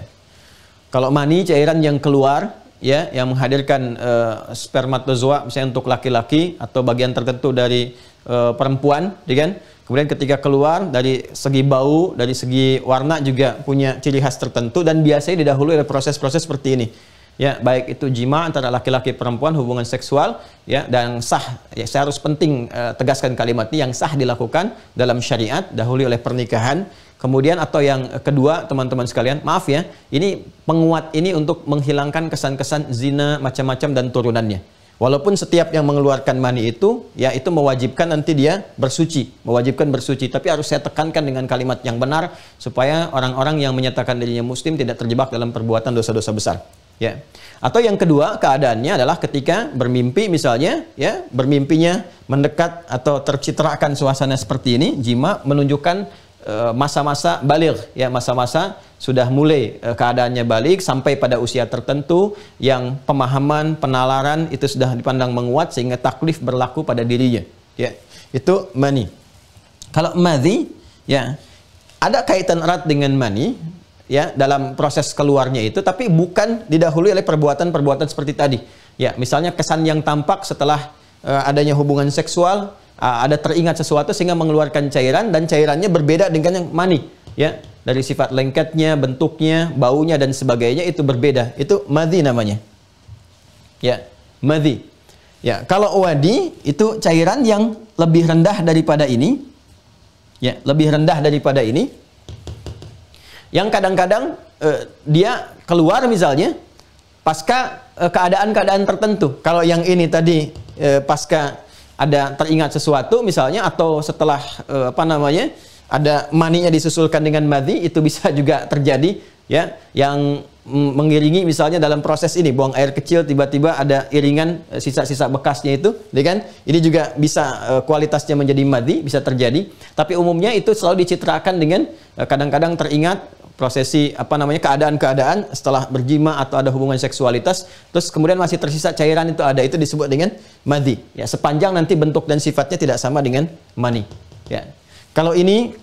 Kalau mani cairan yang keluar ya yang menghadirkan uh, spermatozoa misalnya untuk laki-laki atau bagian tertentu dari uh, perempuan, ya kan? Kemudian ketika keluar dari segi bau, dari segi warna juga punya ciri khas tertentu dan biasanya didahului oleh proses-proses seperti ini. Ya, baik itu jima antara laki-laki perempuan hubungan seksual ya dan sah ya saya harus penting uh, tegaskan kalimat ini yang sah dilakukan dalam syariat dahului oleh pernikahan Kemudian atau yang eh, kedua teman-teman sekalian, maaf ya, ini penguat ini untuk menghilangkan kesan-kesan zina macam-macam dan turunannya. Walaupun setiap yang mengeluarkan mani itu, ya itu mewajibkan nanti dia bersuci, mewajibkan bersuci. Tapi harus saya tekankan dengan kalimat yang benar supaya orang-orang yang menyatakan dirinya muslim tidak terjebak dalam perbuatan dosa-dosa besar. Ya. Atau yang kedua keadaannya adalah ketika bermimpi misalnya, ya bermimpinya mendekat atau tercitrakan suasana seperti ini, jima menunjukkan Eh, masa-masa balik ya masa-masa sudah mulai eh, keadaannya balik sampai pada usia tertentu yang pemahaman penalaran itu sudah dipandang menguat sehingga taklif berlaku pada dirinya ya itu mani kalau madhi ya ada kaitan erat dengan mani ya dalam proses keluarnya itu tapi bukan didahului oleh perbuatan-perbuatan seperti tadi ya misalnya kesan yang tampak setelah Eh, adanya hubungan seksual, eh, ada teringat sesuatu sehingga mengeluarkan cairan dan cairannya berbeda dengan yang mani, ya. Dari sifat lengketnya, bentuknya, baunya dan sebagainya itu berbeda. Itu madhi namanya. Ya, madhi. Ya, kalau wadi itu cairan yang lebih rendah daripada ini. Ya, lebih rendah daripada ini. Yang kadang-kadang eh, dia keluar misalnya pasca eh, keadaan-keadaan tertentu. Kalau yang ini tadi eh, pasca ada teringat sesuatu misalnya atau setelah eh, apa namanya ada maninya disusulkan dengan madhi itu bisa (laughs) juga terjadi ya yang mengiringi misalnya dalam proses ini buang air kecil tiba-tiba ada iringan eh, sisa-sisa bekasnya itu ya kan ini juga bisa eh, kualitasnya menjadi madhi bisa terjadi tapi umumnya itu selalu dicitrakan dengan eh, kadang-kadang teringat prosesi apa namanya keadaan-keadaan setelah berjima atau ada hubungan seksualitas terus kemudian masih tersisa cairan itu ada itu disebut dengan madhi ya sepanjang nanti bentuk dan sifatnya tidak sama dengan mani ya kalau ini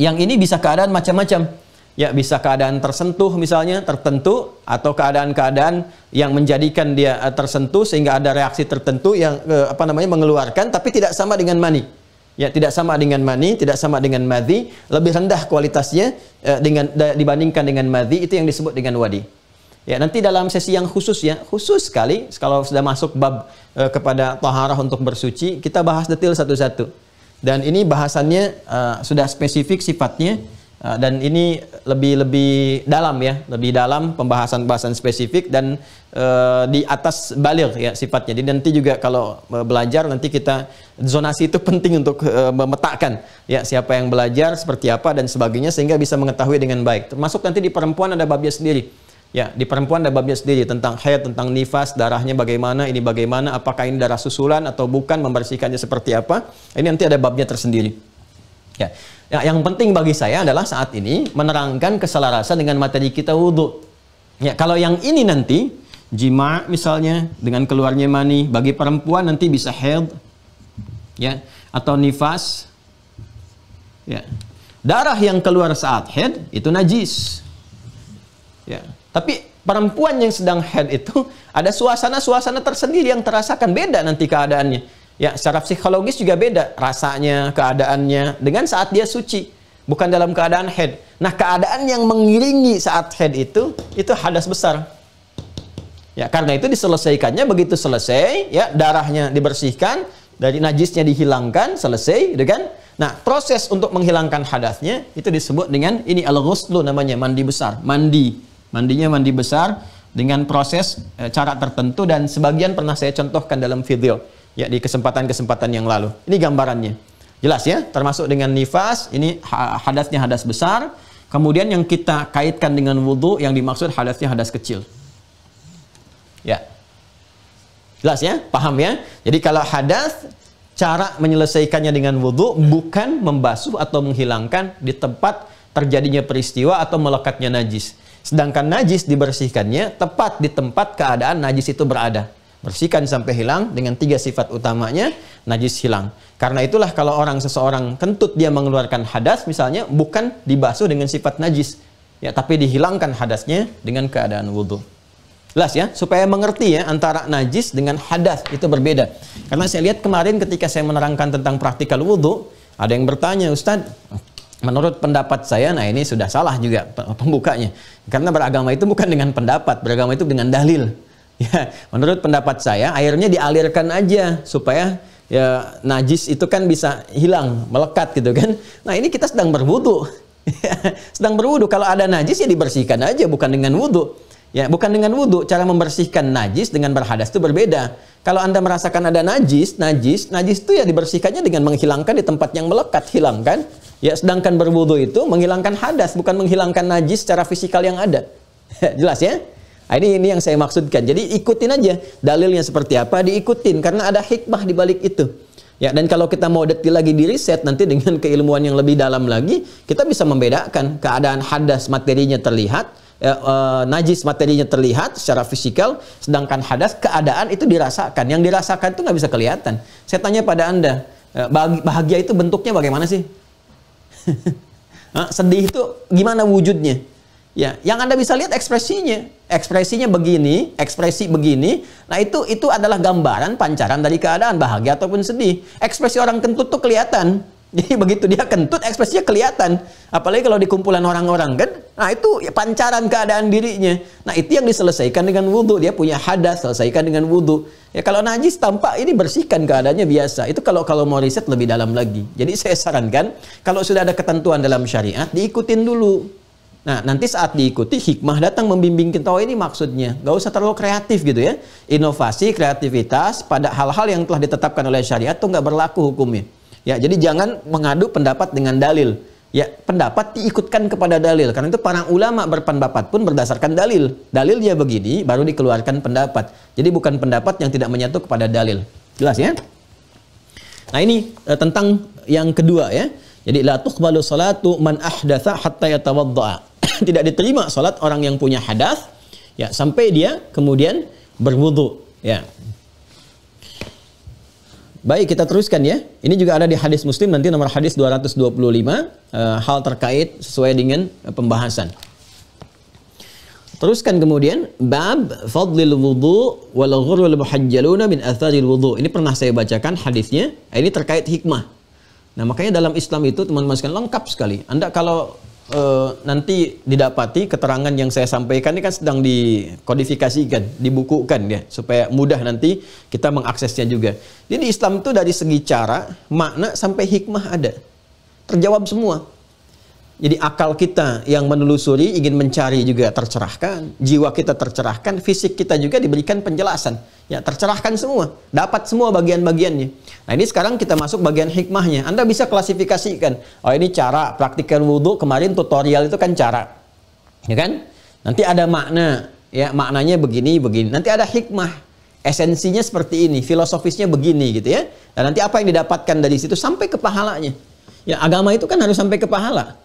yang ini bisa keadaan macam-macam ya bisa keadaan tersentuh misalnya tertentu atau keadaan-keadaan yang menjadikan dia eh, tersentuh sehingga ada reaksi tertentu yang eh, apa namanya mengeluarkan tapi tidak sama dengan mani ya tidak sama dengan mani, tidak sama dengan madhi, lebih rendah kualitasnya eh, dengan dibandingkan dengan madhi itu yang disebut dengan wadi. Ya, nanti dalam sesi yang khusus ya, khusus sekali kalau sudah masuk bab eh, kepada taharah untuk bersuci, kita bahas detail satu-satu. Dan ini bahasannya eh, sudah spesifik sifatnya Ah, dan ini lebih lebih dalam ya, lebih dalam pembahasan-pembahasan spesifik dan uh, di atas balir ya sifatnya. Jadi nanti juga kalau eh, belajar nanti kita zonasi itu (laughs) penting untuk uh, memetakan ya siapa yang belajar, seperti apa dan sebagainya sehingga bisa mengetahui dengan baik. Termasuk nanti di perempuan ada babnya sendiri. Ya, di perempuan ada babnya sendiri tentang haid, tentang nifas, darahnya bagaimana, ini bagaimana, apakah ini darah susulan atau bukan, membersihkannya seperti apa. Ini nanti ada babnya tersendiri. Ya. Ya, yang penting bagi saya adalah saat ini menerangkan keselarasan dengan materi kita wudhu. Ya, kalau yang ini nanti jima misalnya dengan keluarnya mani bagi perempuan nanti bisa head, ya atau nifas ya darah yang keluar saat head itu najis ya tapi perempuan yang sedang head itu ada suasana-suasana tersendiri yang terasakan beda nanti keadaannya. Ya, secara psikologis juga beda rasanya, keadaannya dengan saat dia suci, bukan dalam keadaan head. Nah, keadaan yang mengiringi saat head itu itu hadas besar. Ya, karena itu diselesaikannya begitu selesai, ya darahnya dibersihkan, dari najisnya dihilangkan, selesai, dengan gitu Nah, proses untuk menghilangkan hadasnya itu disebut dengan ini al-ghuslu namanya, mandi besar, mandi. Mandinya mandi besar dengan proses eh, cara tertentu dan sebagian pernah saya contohkan dalam video ya di kesempatan-kesempatan yang lalu. Ini gambarannya. Jelas ya, termasuk dengan nifas, ini hadasnya hadas besar. Kemudian yang kita kaitkan dengan wudhu, yang dimaksud hadasnya hadas kecil. Ya. Jelas ya? Paham ya? Jadi kalau hadas, cara menyelesaikannya dengan wudhu bukan membasuh atau menghilangkan di tempat terjadinya peristiwa atau melekatnya najis. Sedangkan najis dibersihkannya tepat di tempat keadaan najis itu berada bersihkan sampai hilang dengan tiga sifat utamanya najis hilang. Karena itulah kalau orang seseorang kentut dia mengeluarkan hadas misalnya bukan dibasuh dengan sifat najis ya tapi dihilangkan hadasnya dengan keadaan wudhu. Jelas ya, supaya mengerti ya antara najis dengan hadas itu berbeda. Karena saya lihat kemarin ketika saya menerangkan tentang praktikal wudhu, ada yang bertanya, Ustadz, menurut pendapat saya, nah ini sudah salah juga pembukanya. Karena beragama itu bukan dengan pendapat, beragama itu dengan dalil. (laughs) Ya, menurut pendapat saya airnya dialirkan aja supaya ya najis itu kan bisa hilang, melekat gitu kan. Nah, ini kita sedang berwudu. (laughs) sedang berwudu kalau ada najis ya dibersihkan aja bukan dengan wudu. Ya, bukan dengan wudu Cara membersihkan najis dengan berhadas itu berbeda. Kalau Anda merasakan ada najis, najis, najis itu ya dibersihkannya dengan menghilangkan di tempat yang melekat, hilangkan. Ya, sedangkan berwudu itu menghilangkan hadas, bukan menghilangkan najis secara fisikal yang ada. (laughs) Jelas ya? Nah, ini ini yang saya maksudkan. Jadi ikutin aja dalilnya seperti apa, diikutin karena ada hikmah di balik itu. Ya, dan kalau kita mau detil lagi di riset nanti dengan (laughs) keilmuan yang lebih dalam lagi, kita bisa membedakan keadaan hadas materinya terlihat, ya, e, najis materinya terlihat secara fisikal, sedangkan hadas keadaan itu dirasakan. Yang dirasakan itu nggak bisa kelihatan. Saya tanya pada anda, eh, bahagia itu bentuknya bagaimana sih? (laughs) Ah, sedih itu gimana wujudnya? Ya, yang Anda bisa lihat ekspresinya. Ekspresinya begini, ekspresi begini. Nah, itu itu adalah gambaran pancaran dari keadaan bahagia ataupun sedih. Ekspresi orang kentut tuh kelihatan. (laughs) Jadi begitu dia kentut, ekspresinya kelihatan. Apalagi kalau di kumpulan orang-orang kan. Nah, itu ya pancaran keadaan dirinya. Nah, itu yang diselesaikan dengan wudhu. Dia punya hadas, selesaikan dengan wudhu. Ya, kalau najis tampak ini bersihkan keadaannya biasa. Itu kalau kalau mau riset lebih dalam lagi. Jadi (laughs) saya sarankan, kalau sudah ada ketentuan dalam syariat, diikutin dulu. Nah, nanti saat diikuti hikmah datang membimbing kita oh ini maksudnya. Gak usah terlalu kreatif gitu ya. Inovasi, kreativitas pada hal-hal yang telah ditetapkan oleh syariat tuh nggak berlaku hukumnya. Ya, jadi jangan mengadu pendapat dengan dalil. Ya, pendapat diikutkan kepada dalil. Karena itu para ulama berpendapat pun berdasarkan dalil. Dalil dia begini, baru dikeluarkan pendapat. Jadi bukan pendapat yang tidak menyatu kepada dalil. Jelas ya? Nah, ini e, tentang yang kedua ya. Jadi la tuqbalu salatu man ahdatha hatta yatawadda'a. (coughs) tidak diterima salat orang yang punya hadas ya sampai dia kemudian berwudu ya. Baik, kita teruskan ya. Ini juga ada di hadis Muslim nanti nomor hadis 225 e, eh, hal terkait sesuai dengan pembahasan. Teruskan kemudian bab fadlil wudu wal ghurul muhajjaluna min atharil wudu. Ini pernah saya bacakan hadisnya. Eh, ini terkait hikmah. Nah, makanya dalam Islam itu teman-teman sekalian lengkap sekali. Anda kalau eh, nanti didapati keterangan yang saya sampaikan ini kan sedang dikodifikasikan, dibukukan ya supaya mudah nanti kita mengaksesnya juga. Jadi Islam itu dari segi cara, makna sampai hikmah ada. Terjawab semua. Jadi akal kita yang menelusuri ingin mencari juga tercerahkan, jiwa kita tercerahkan, fisik kita juga diberikan penjelasan. Ya, tercerahkan semua, dapat semua bagian-bagiannya. Nah, ini sekarang kita masuk bagian hikmahnya. Anda bisa klasifikasikan. Oh, ini cara praktikan wudhu kemarin tutorial itu kan cara. Ya kan? Nanti ada makna, ya maknanya begini begini. Nanti ada hikmah. Esensinya seperti ini, filosofisnya begini gitu ya. Dan nah, nanti apa yang didapatkan dari situ sampai ke pahalanya. Ya, agama itu kan harus sampai ke pahala.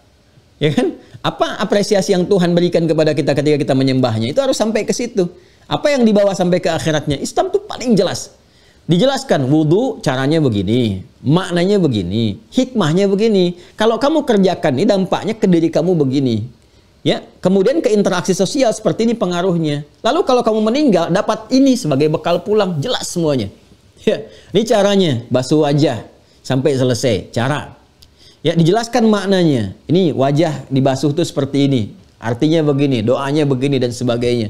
Ya kan? Apa apresiasi yang Tuhan berikan kepada kita ketika kita menyembahnya? Itu harus sampai ke situ. Apa yang dibawa sampai ke akhiratnya? Islam itu paling jelas. Dijelaskan wudhu caranya begini, maknanya begini, hikmahnya begini. Kalau kamu kerjakan ini dampaknya ke diri kamu begini. Ya, kemudian ke interaksi sosial seperti ini pengaruhnya. Lalu kalau kamu meninggal dapat ini sebagai bekal pulang, jelas semuanya. Ya, ini caranya basuh wajah sampai selesai cara. Ya dijelaskan maknanya. Ini wajah dibasuh itu seperti ini. Artinya begini, doanya begini dan sebagainya.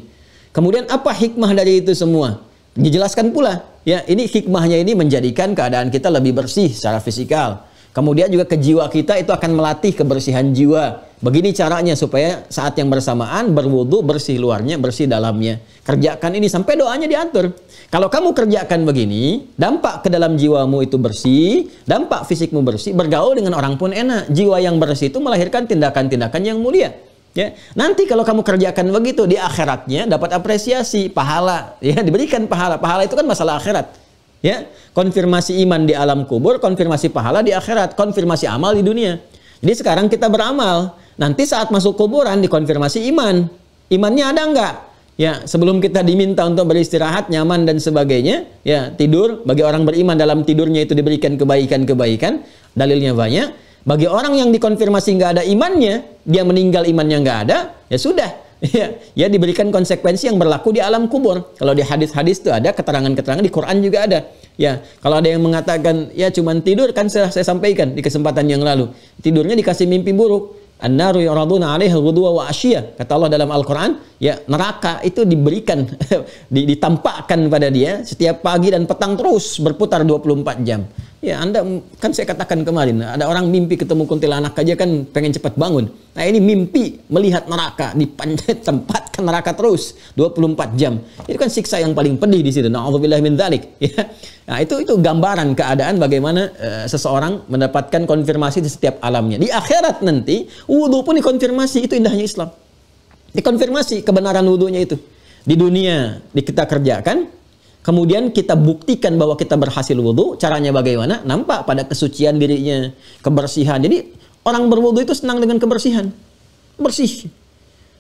Kemudian apa hikmah dari itu semua? Dijelaskan pula. Ya, ini hikmahnya ini menjadikan keadaan kita lebih bersih secara fisikal. Kemudian juga kejiwa kita itu akan melatih kebersihan jiwa Begini caranya supaya saat yang bersamaan berwudu bersih luarnya, bersih dalamnya. Kerjakan ini sampai doanya diatur. Kalau kamu kerjakan begini, dampak ke dalam jiwamu itu bersih, dampak fisikmu bersih, bergaul dengan orang pun enak. Jiwa yang bersih itu melahirkan tindakan-tindakan yang mulia. Ya, nanti kalau kamu kerjakan begitu di akhiratnya dapat apresiasi, pahala, ya (laughs) diberikan pahala. Pahala itu kan masalah akhirat. Ya, konfirmasi iman di alam kubur, konfirmasi pahala di akhirat, konfirmasi amal di dunia. Jadi sekarang kita beramal, Nanti saat masuk kuburan dikonfirmasi iman. Imannya ada enggak? Ya, sebelum kita diminta untuk beristirahat nyaman dan sebagainya, ya tidur bagi orang beriman dalam tidurnya itu diberikan kebaikan-kebaikan, dalilnya banyak. Bagi orang yang dikonfirmasi enggak ada imannya, dia meninggal imannya enggak ada, ya sudah, (laughs) ya, ya diberikan konsekuensi yang berlaku di alam kubur. Kalau di hadis-hadis itu ada keterangan-keterangan di Quran juga ada. Ya, kalau ada yang mengatakan ya cuman tidur kan saya, saya sampaikan di kesempatan yang lalu. Tidurnya dikasih mimpi buruk. An-naru yuraduna 'alaiha ghudwa wa asyia. Kata Allah dalam Al-Qur'an, ya neraka itu diberikan (laughs) ditampakkan pada dia setiap pagi dan petang terus berputar 24 jam. Ya, Anda kan saya katakan kemarin, ada orang mimpi ketemu kuntilanak aja kan pengen cepat bangun. Nah, ini mimpi melihat neraka di tempat ke neraka terus 24 jam. Itu kan siksa yang paling pedih di situ. Allah min dzalik, (laughs) ya. Nah, itu itu gambaran keadaan bagaimana uh, seseorang mendapatkan konfirmasi di setiap alamnya. Di akhirat nanti wudhu pun dikonfirmasi, itu indahnya Islam. Dikonfirmasi kebenaran wudhunya itu. Di dunia di kita kerjakan, Kemudian kita buktikan bahwa kita berhasil wudhu. Caranya bagaimana? Nampak pada kesucian dirinya, kebersihan. Jadi orang berwudhu itu senang dengan kebersihan. Bersih.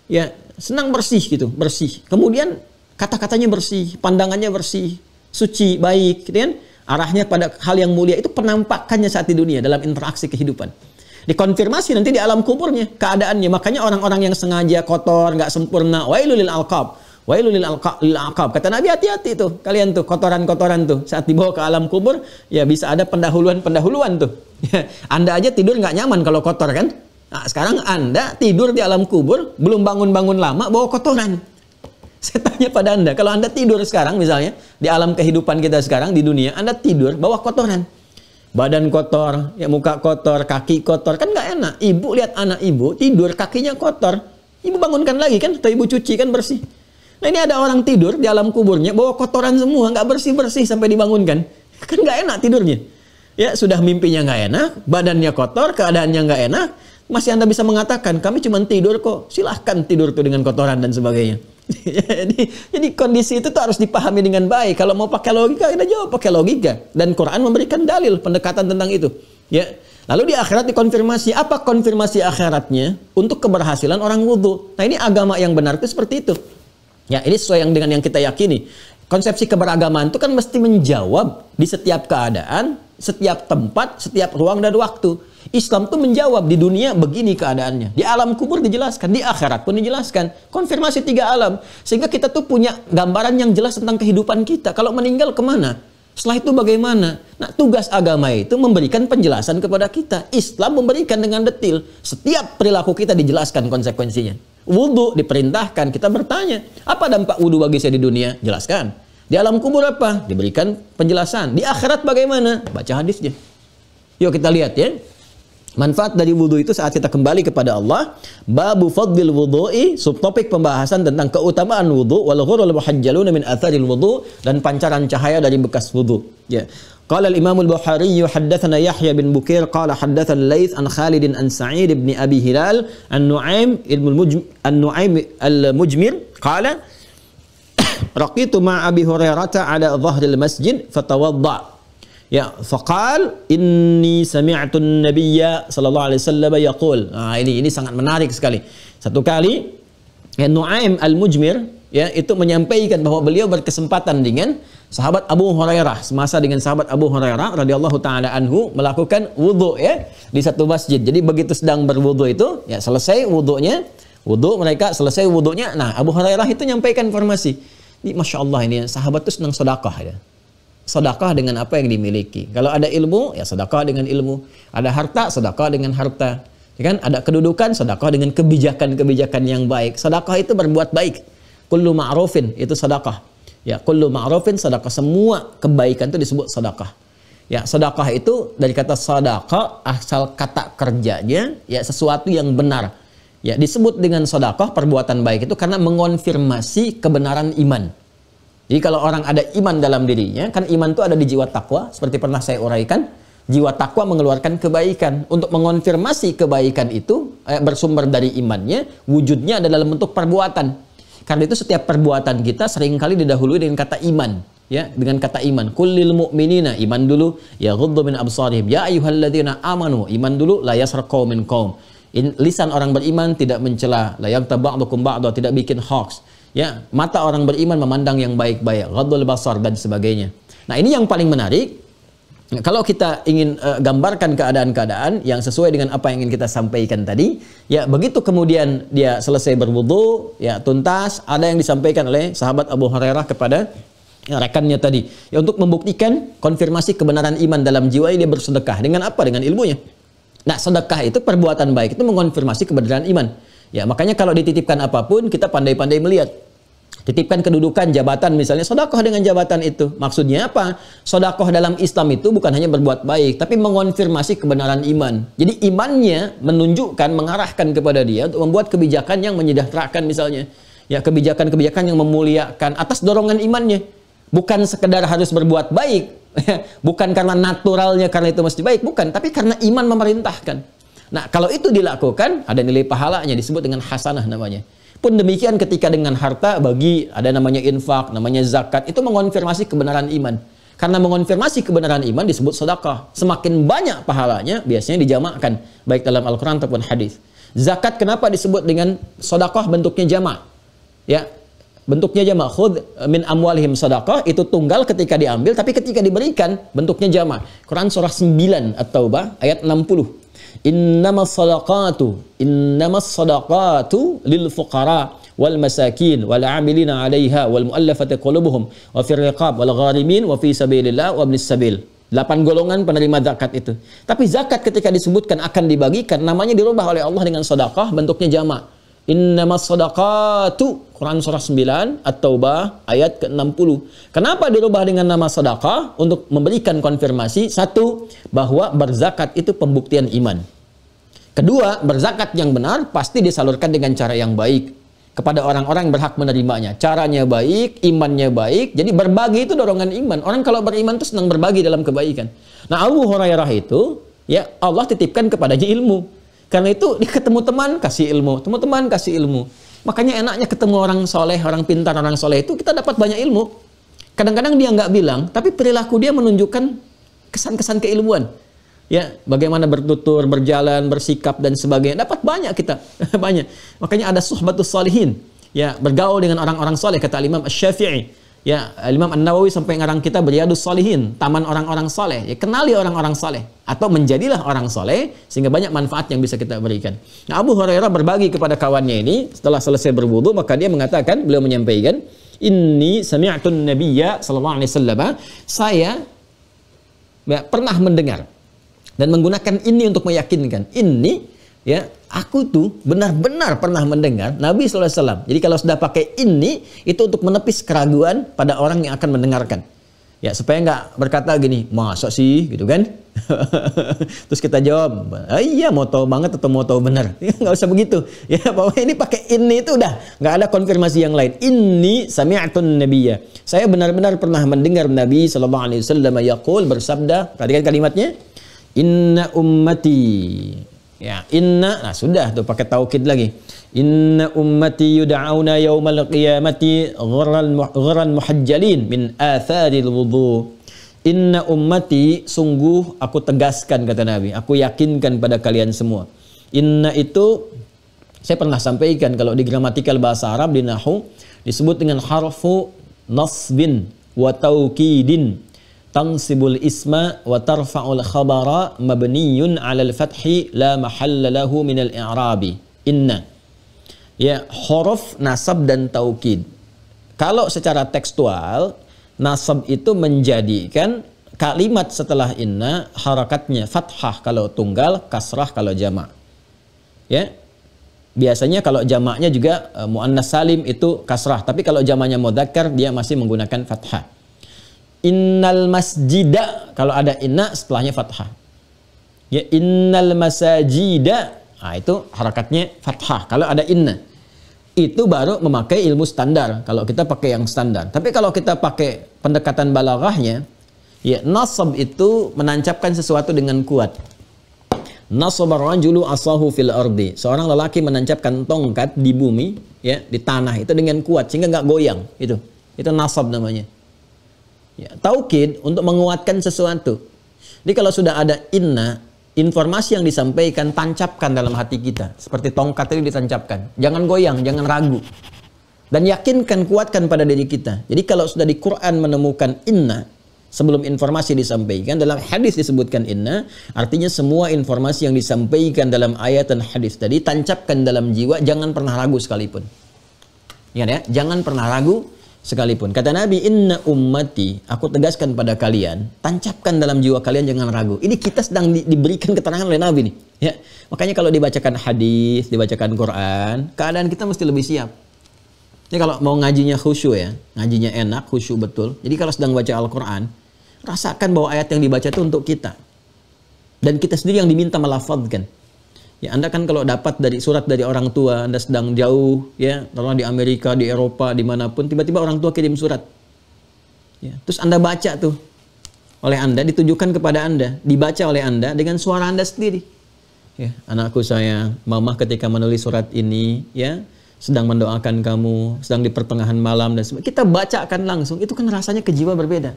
Ya, senang bersih gitu, bersih. Kemudian kata-katanya bersih, pandangannya bersih, suci, baik gitu kan. Arahnya pada hal yang mulia itu penampakannya saat di dunia dalam interaksi kehidupan. Dikonfirmasi nanti di alam kuburnya keadaannya. Makanya orang-orang yang sengaja kotor, nggak sempurna, wailulil alqab Wailul lil aqab. Kata Nabi hati-hati tuh kalian tuh kotoran-kotoran tuh saat dibawa ke alam kubur ya bisa ada pendahuluan-pendahuluan tuh. (laughs) anda aja tidur nggak nyaman kalau kotor kan? Nah, sekarang Anda tidur di alam kubur, belum bangun-bangun lama bawa kotoran. (laughs) Saya tanya pada Anda, kalau Anda tidur sekarang misalnya di alam kehidupan kita sekarang di dunia, Anda tidur bawa kotoran badan kotor, ya muka kotor, kaki kotor, kan nggak enak. Ibu lihat anak ibu tidur kakinya kotor, ibu bangunkan lagi kan, atau ibu cuci kan bersih. Nah ini ada orang tidur di alam kuburnya bawa kotoran semua, nggak bersih bersih sampai dibangunkan, (laughs) kan nggak enak tidurnya. Ya sudah mimpinya nggak enak, badannya kotor, keadaannya nggak enak, masih anda bisa mengatakan kami cuma tidur kok, silahkan tidur tuh dengan kotoran dan sebagainya. (laughs) jadi, jadi kondisi itu tuh harus dipahami dengan baik. Kalau mau pakai logika, kita jawab pakai logika. Dan Quran memberikan dalil pendekatan tentang itu. Ya, Lalu di akhirat dikonfirmasi. Apa konfirmasi akhiratnya? Untuk keberhasilan orang wudhu. Nah ini agama yang benar itu seperti itu. Ya, ini sesuai yang dengan yang kita yakini. Konsepsi keberagaman itu kan mesti menjawab di setiap keadaan, setiap tempat, setiap ruang dan waktu. Islam tuh menjawab di dunia begini keadaannya. Di alam kubur dijelaskan, di akhirat pun dijelaskan. Konfirmasi tiga alam. Sehingga kita tuh punya gambaran yang jelas tentang kehidupan kita. Kalau meninggal kemana? Setelah itu bagaimana? Nah tugas agama itu memberikan penjelasan kepada kita. Islam memberikan dengan detil. Setiap perilaku kita dijelaskan konsekuensinya. Wudhu diperintahkan kita bertanya, apa dampak wudhu bagi saya di dunia? Jelaskan. Di alam kubur apa? Diberikan penjelasan. Di akhirat bagaimana? Baca hadisnya. Yuk kita lihat ya. Manfaat dari wudhu itu saat kita kembali kepada Allah. Babu fadil wudhu'i, subtopik pembahasan tentang keutamaan wudhu, wal ghurul muhajjaluna min atharil wudhu, dan pancaran cahaya dari bekas wudhu. Ya. قال الإمام البخاري حدثنا يحيى بن بكير قال حدثنا الليث عن خالد عن سعيد بن أبي هلال عن نعيم النعيم المجمر قال رقيت مع أبي هريرة على ظهر المسجد فتوضأ فقال إني سمعت النبي صلى الله عليه وسلم يقول آه ini ini sangat menarik sekali. Satu kali ya Nuaim al-Mujmir ya itu menyampaikan bahwa beliau berkesempatan dengan Sahabat Abu Hurairah semasa dengan sahabat Abu Hurairah radhiyallahu taala anhu melakukan wudhu ya di satu masjid. Jadi begitu sedang berwudhu itu ya selesai wudhunya, wudhu mereka selesai wudhunya. Nah Abu Hurairah itu nyampaikan informasi. Ini masya Allah ini sahabat itu senang sedekah ya. Sedekah dengan apa yang dimiliki. Kalau ada ilmu ya sedekah dengan ilmu. Ada harta sedekah dengan harta. Ya kan ada kedudukan sedekah dengan kebijakan-kebijakan yang baik. Sedekah itu berbuat baik. Kullu ma'rufin itu sedekah Ya, kullu ma'rufin sedekah. Semua kebaikan itu disebut sedekah. Ya, sedekah itu dari kata sedekah asal kata kerjanya ya sesuatu yang benar. Ya, disebut dengan sedekah perbuatan baik itu karena mengonfirmasi kebenaran iman. Jadi kalau orang ada iman dalam dirinya, kan iman itu ada di jiwa takwa seperti pernah saya uraikan. Jiwa takwa mengeluarkan kebaikan. Untuk mengonfirmasi kebaikan itu eh, bersumber dari imannya, wujudnya adalah dalam bentuk perbuatan. Karena itu setiap perbuatan kita seringkali didahului dengan kata iman. Ya, dengan kata iman. Kullil mu'minina iman dulu. Ya ghuddu min absarihim. Ya ayuhalladzina amanu. Iman dulu. La yasra qawmin qawm. In, lisan orang beriman tidak mencela. La ba'dukum ba'da. Tidak bikin hoax. Ya, mata orang beriman memandang yang baik-baik. Ghaddul basar dan sebagainya. Nah ini yang paling menarik kalau kita ingin uh, gambarkan keadaan-keadaan yang sesuai dengan apa yang ingin kita sampaikan tadi, ya begitu kemudian dia selesai berwudu, ya tuntas, ada yang disampaikan oleh sahabat Abu Hurairah kepada rekannya tadi. Ya untuk membuktikan konfirmasi kebenaran iman dalam jiwa dia bersedekah dengan apa? Dengan ilmunya. Nah, sedekah itu perbuatan baik itu mengonfirmasi kebenaran iman. Ya, makanya kalau dititipkan apapun kita pandai-pandai melihat Titipkan kedudukan, jabatan misalnya, sodakoh dengan jabatan itu. Maksudnya apa? Sodakoh dalam Islam itu bukan hanya berbuat baik, tapi mengonfirmasi kebenaran iman. Jadi imannya menunjukkan, mengarahkan kepada dia untuk membuat kebijakan yang menyejahterakan misalnya. Ya kebijakan-kebijakan yang memuliakan atas dorongan imannya. Bukan sekedar harus berbuat baik, (laughs) bukan karena naturalnya karena itu mesti baik, bukan. Tapi karena iman memerintahkan. Nah kalau itu dilakukan, ada nilai pahalanya disebut dengan hasanah namanya. Pun demikian ketika dengan harta bagi ada namanya infak, namanya zakat, itu mengonfirmasi kebenaran iman. Karena mengonfirmasi kebenaran iman disebut sedekah. Semakin banyak pahalanya biasanya dijamakkan baik dalam Al-Qur'an ataupun hadis. Zakat kenapa disebut dengan sedekah bentuknya jamak? Ya, bentuknya jamak khud min amwalihim sedekah itu tunggal ketika diambil tapi ketika diberikan bentuknya jamak Quran surah 9 At-Taubah ayat 60 innamas sadaqatu innamas sadaqatu lil fuqara wal masakin wal amilina 'alaiha wal muallafati qulubuhum wa fir riqab wal gharimin wa fi sabilillah wa ibnis sabil. Delapan golongan penerima zakat itu. Tapi zakat ketika disebutkan akan dibagikan, namanya dirubah oleh Allah dengan sodakah bentuknya jama. Innama sadaqatu. Quran surah 9, At-Taubah, ayat ke-60. Kenapa dirubah dengan nama sedekah? Untuk memberikan konfirmasi, satu, bahwa berzakat itu pembuktian iman. Kedua, berzakat yang benar pasti disalurkan dengan cara yang baik kepada orang-orang yang berhak menerimanya. Caranya baik, imannya baik. Jadi berbagi itu dorongan iman. Orang kalau beriman itu senang berbagi dalam kebaikan. Nah, Abu Hurairah itu ya Allah titipkan kepadanya ilmu karena itu ketemu teman kasih ilmu, ketemu teman kasih ilmu. Makanya enaknya ketemu orang soleh, orang pintar, orang soleh itu kita dapat banyak ilmu. Kadang-kadang dia nggak bilang, tapi perilaku dia menunjukkan kesan-kesan keilmuan. Ya, bagaimana bertutur, berjalan, bersikap dan sebagainya. Dapat banyak kita, (laughs) banyak. Makanya ada suhbatus salihin. Ya, bergaul dengan orang-orang soleh kata Imam Asy-Syafi'i. Ya, Imam An-Nawawi sampai ngarang kita Riyadus Salihin, taman orang-orang soleh. Ya, kenali orang-orang soleh atau menjadilah orang soleh sehingga banyak manfaat yang bisa kita berikan. Nah, Abu Hurairah berbagi kepada kawannya ini setelah selesai berwudu maka dia mengatakan, beliau menyampaikan, "Inni sami'tun nabiyya sallallahu alaihi wasallam." Saya ya, pernah mendengar dan menggunakan ini untuk meyakinkan. Ini ya aku tuh benar-benar pernah mendengar Nabi SAW. Jadi kalau sudah pakai ini itu untuk menepis keraguan pada orang yang akan mendengarkan. Ya supaya nggak berkata gini, masa sih gitu kan? (laughs) Terus kita jawab, ah, iya mau tahu banget atau mau tahu benar? (laughs) Ya, nggak usah begitu. Ya bahwa ini pakai ini itu udah nggak ada konfirmasi yang lain. Ini sami'atun ya. Saya benar-benar pernah mendengar Nabi Shallallahu Alaihi Wasallam yaqul bersabda. Perhatikan kalimatnya. Inna ummati Ya, inna nah sudah tuh pakai taukid lagi. Inna ummati yud'auna yaumal qiyamati gharan gharan muhajjalin min atharil wudu. Inna ummati sungguh aku tegaskan kata Nabi, aku yakinkan pada kalian semua. Inna itu saya pernah sampaikan kalau di gramatikal bahasa Arab di nahu disebut dengan harfu nasbin wa taukidin tangsibul isma wa tarfa'ul khabara mabniyun al fathi la mahalla lahu al i'rabi inna ya huruf nasab dan taukid kalau secara tekstual nasab itu menjadikan kalimat setelah inna harakatnya fathah kalau tunggal kasrah kalau jamak ya biasanya kalau jamaknya juga uh, muannas salim itu kasrah tapi kalau jamaknya mudzakkar dia masih menggunakan fathah innal masjidah kalau ada inna setelahnya fathah ya innal masajida nah, itu harakatnya fathah kalau ada inna itu baru memakai ilmu standar kalau kita pakai yang standar tapi kalau kita pakai pendekatan balaghahnya ya nasab itu menancapkan sesuatu dengan kuat nasab rajulu asahu fil ardi. Seorang lelaki menancapkan tongkat di bumi, ya, di tanah itu dengan kuat sehingga nggak goyang. Itu, itu nasab namanya. Ya, taukid untuk menguatkan sesuatu. Jadi kalau sudah ada inna, informasi yang disampaikan tancapkan dalam hati kita. Seperti tongkat itu ditancapkan. Jangan goyang, jangan ragu. Dan yakinkan, kuatkan pada diri kita. Jadi kalau sudah di Quran menemukan inna, sebelum informasi disampaikan dalam hadis disebutkan inna artinya semua informasi yang disampaikan dalam ayat dan hadis tadi tancapkan dalam jiwa jangan pernah ragu sekalipun Ingat ya, jangan pernah ragu sekalipun. Kata Nabi, inna ummati, aku tegaskan pada kalian, tancapkan dalam jiwa kalian jangan ragu. Ini kita sedang di, diberikan keterangan oleh Nabi nih. Ya, makanya kalau dibacakan hadis, dibacakan Quran, keadaan kita mesti lebih siap. ini kalau mau ngajinya khusyuk ya, ngajinya enak, khusyuk betul. Jadi kalau sedang baca Al-Quran, rasakan bahwa ayat yang dibaca itu untuk kita. Dan kita sendiri yang diminta melafazkan. Ya Anda kan kalau dapat dari surat dari orang tua, Anda sedang jauh, ya, taruhlah di Amerika, di Eropa, dimanapun, tiba-tiba orang tua kirim surat. Ya, terus Anda baca tuh oleh Anda, ditujukan kepada Anda, dibaca oleh Anda dengan suara Anda sendiri. Ya, anakku saya, mamah ketika menulis surat ini, ya, sedang mendoakan kamu, sedang di pertengahan malam dan sebagainya. Kita bacakan langsung, itu kan rasanya kejiwa berbeda.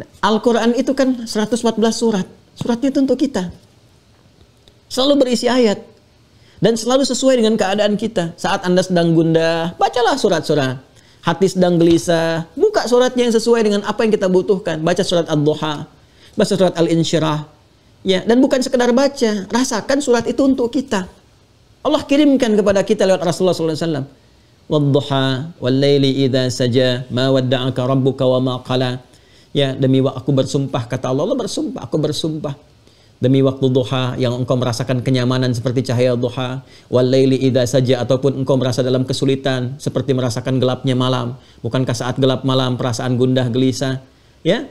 Nah, Al-Quran itu kan 114 surat. Suratnya itu untuk kita. Selalu berisi ayat. Dan selalu sesuai dengan keadaan kita. Saat Anda sedang gundah, bacalah surat-surat. Hati sedang gelisah, buka suratnya yang sesuai dengan apa yang kita butuhkan. Baca surat al duha baca surat Al-Insyirah. Ya, dan bukan sekedar baca, rasakan surat itu untuk kita. Allah kirimkan kepada kita lewat Rasulullah SAW. Wadduha, wallayli idha saja, ma wadda'aka rabbuka wa ma qala. Ya, demi wa aku bersumpah, kata Allah, Allah bersumpah, aku bersumpah demi waktu duha yang engkau merasakan kenyamanan seperti cahaya duha walaili idza saja ataupun engkau merasa dalam kesulitan seperti merasakan gelapnya malam bukankah saat gelap malam perasaan gundah gelisah ya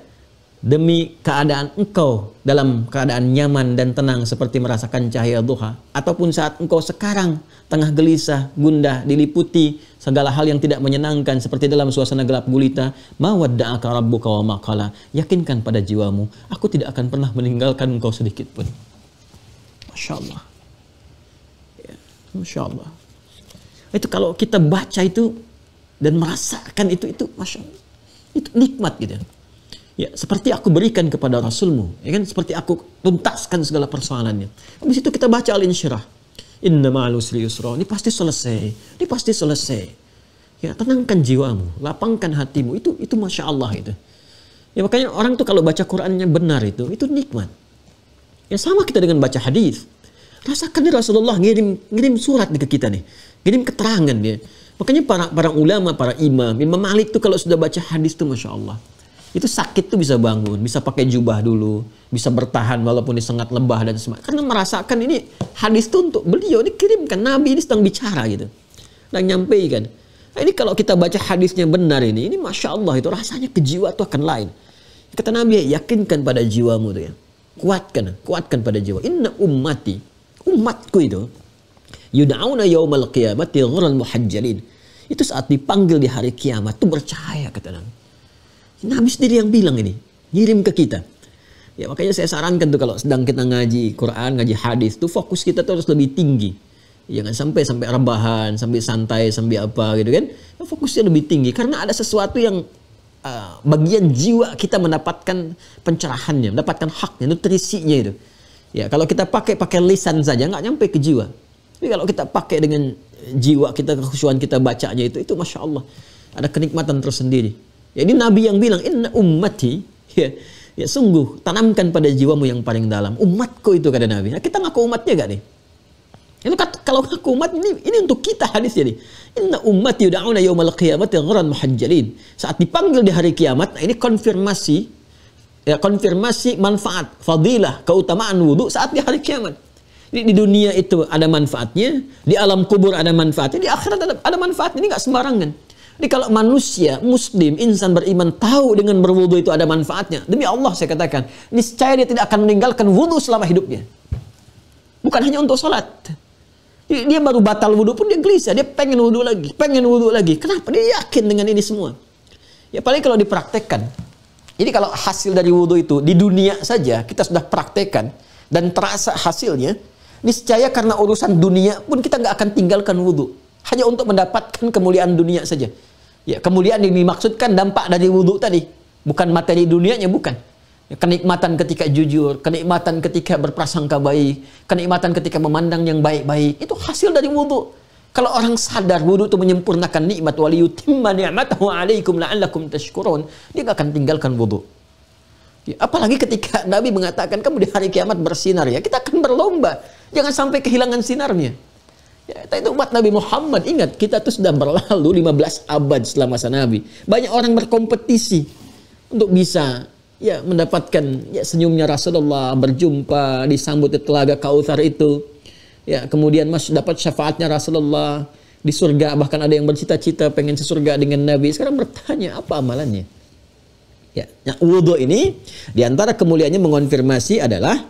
demi keadaan engkau dalam keadaan nyaman dan tenang seperti merasakan cahaya duha ataupun saat engkau sekarang tengah gelisah, gundah, diliputi segala hal yang tidak menyenangkan seperti dalam suasana gelap gulita, mawadda'aka rabbuka wa maqala. Yakinkan pada jiwamu, aku tidak akan pernah meninggalkan engkau sedikit pun. Masya Allah. Ya, Masya Allah. Itu kalau kita baca itu dan merasakan itu, itu Masya Allah. Itu nikmat gitu Ya, seperti aku berikan kepada Rasulmu. Ya kan? Seperti aku tuntaskan segala persoalannya. Habis itu kita baca Al-Insyirah. Inna ma'al usri yusra. Ini pasti selesai. Ini pasti selesai. Ya, tenangkan jiwamu, lapangkan hatimu. Itu itu Masya Allah itu. Ya makanya orang tuh kalau baca Qurannya benar itu, itu nikmat. Ya sama kita dengan baca hadis. Rasakan nih Rasulullah ngirim ngirim surat nih ke kita nih, ngirim keterangan dia. Makanya para para ulama, para imam, Imam Malik tuh kalau sudah baca hadis tuh masya Allah itu sakit tuh bisa bangun, bisa pakai jubah dulu, bisa bertahan walaupun disengat lebah dan semacam. Karena merasakan ini hadis tuh untuk beliau ini kirimkan Nabi ini sedang bicara gitu, dan nyampaikan. Nah, ini kalau kita baca hadisnya benar ini, ini masya Allah itu rasanya ke jiwa tuh akan lain. Kata Nabi, yakinkan pada jiwamu tuh ya, kuatkan, kuatkan pada jiwa. Inna ummati, umatku itu, yudauna yaumal qiyamati ghurran muhajjalin. Itu saat dipanggil di hari kiamat tuh bercahaya kata Nabi Nabi sendiri yang bilang ini, ngirim ke kita. Ya makanya saya sarankan tuh kalau sedang kita ngaji Quran, ngaji hadis, tuh fokus kita tuh harus lebih tinggi. Jangan ya, sampai sampai rebahan, sampai santai, sampai apa gitu kan. Ya, fokusnya lebih tinggi karena ada sesuatu yang uh, bagian jiwa kita mendapatkan pencerahannya, mendapatkan haknya, nutrisinya itu. Ya, kalau kita pakai pakai lisan saja nggak nyampe ke jiwa. Tapi kalau kita pakai dengan jiwa kita, kekhusyuan kita bacanya itu, itu masya Allah ada kenikmatan tersendiri. Jadi Nabi yang bilang inna ummati ya, ya sungguh tanamkan pada jiwamu yang paling dalam umatku itu kata Nabi. Nah, kita ngaku umatnya gak nih? Itu kalau ngaku umat ini ini untuk kita hadis jadi. Inna ummati yud'auna yaumal qiyamati ghurran muhajjalin. Saat dipanggil di hari kiamat, nah ini konfirmasi ya konfirmasi manfaat, fadilah, keutamaan wudhu saat di hari kiamat. Jadi di dunia itu ada manfaatnya, di alam kubur ada manfaatnya, di akhirat ada, ada manfaatnya. Ini nggak sembarangan. Jadi kalau manusia, muslim, insan beriman tahu dengan berwudu itu ada manfaatnya. Demi Allah saya katakan, niscaya dia tidak akan meninggalkan wudu selama hidupnya. Bukan hanya untuk sholat. Dia baru batal wudu pun dia gelisah, dia pengen wudu lagi, pengen wudu lagi. Kenapa? Dia yakin dengan ini semua. Ya paling kalau dipraktekkan. Jadi kalau hasil dari wudu itu di dunia saja kita sudah praktekkan dan terasa hasilnya, niscaya karena urusan dunia pun kita nggak akan tinggalkan wudhu hanya untuk mendapatkan kemuliaan dunia saja. Ya, kemuliaan yang dimaksudkan dampak dari wudhu tadi, bukan materi dunianya bukan. Ya, kenikmatan ketika jujur, kenikmatan ketika berprasangka baik, kenikmatan ketika memandang yang baik-baik, itu hasil dari wudhu. Kalau orang sadar wudhu itu menyempurnakan nikmat wali yutimma ni'matahu alaikum la'allakum tashkurun, dia gak akan tinggalkan wudhu. Ya, apalagi ketika Nabi mengatakan kamu di hari kiamat bersinar ya, kita akan berlomba. Jangan sampai kehilangan sinarnya. Ya, itu umat Nabi Muhammad. Ingat, kita tuh sudah berlalu 15 abad setelah masa Nabi. Banyak orang berkompetisi untuk bisa ya mendapatkan ya senyumnya Rasulullah, berjumpa, disambut di telaga Kautsar itu. Ya, kemudian masih dapat syafaatnya Rasulullah di surga bahkan ada yang bercita-cita pengen surga dengan Nabi. Sekarang bertanya apa amalannya? Ya, nah, wudhu ini diantara kemuliaannya mengonfirmasi adalah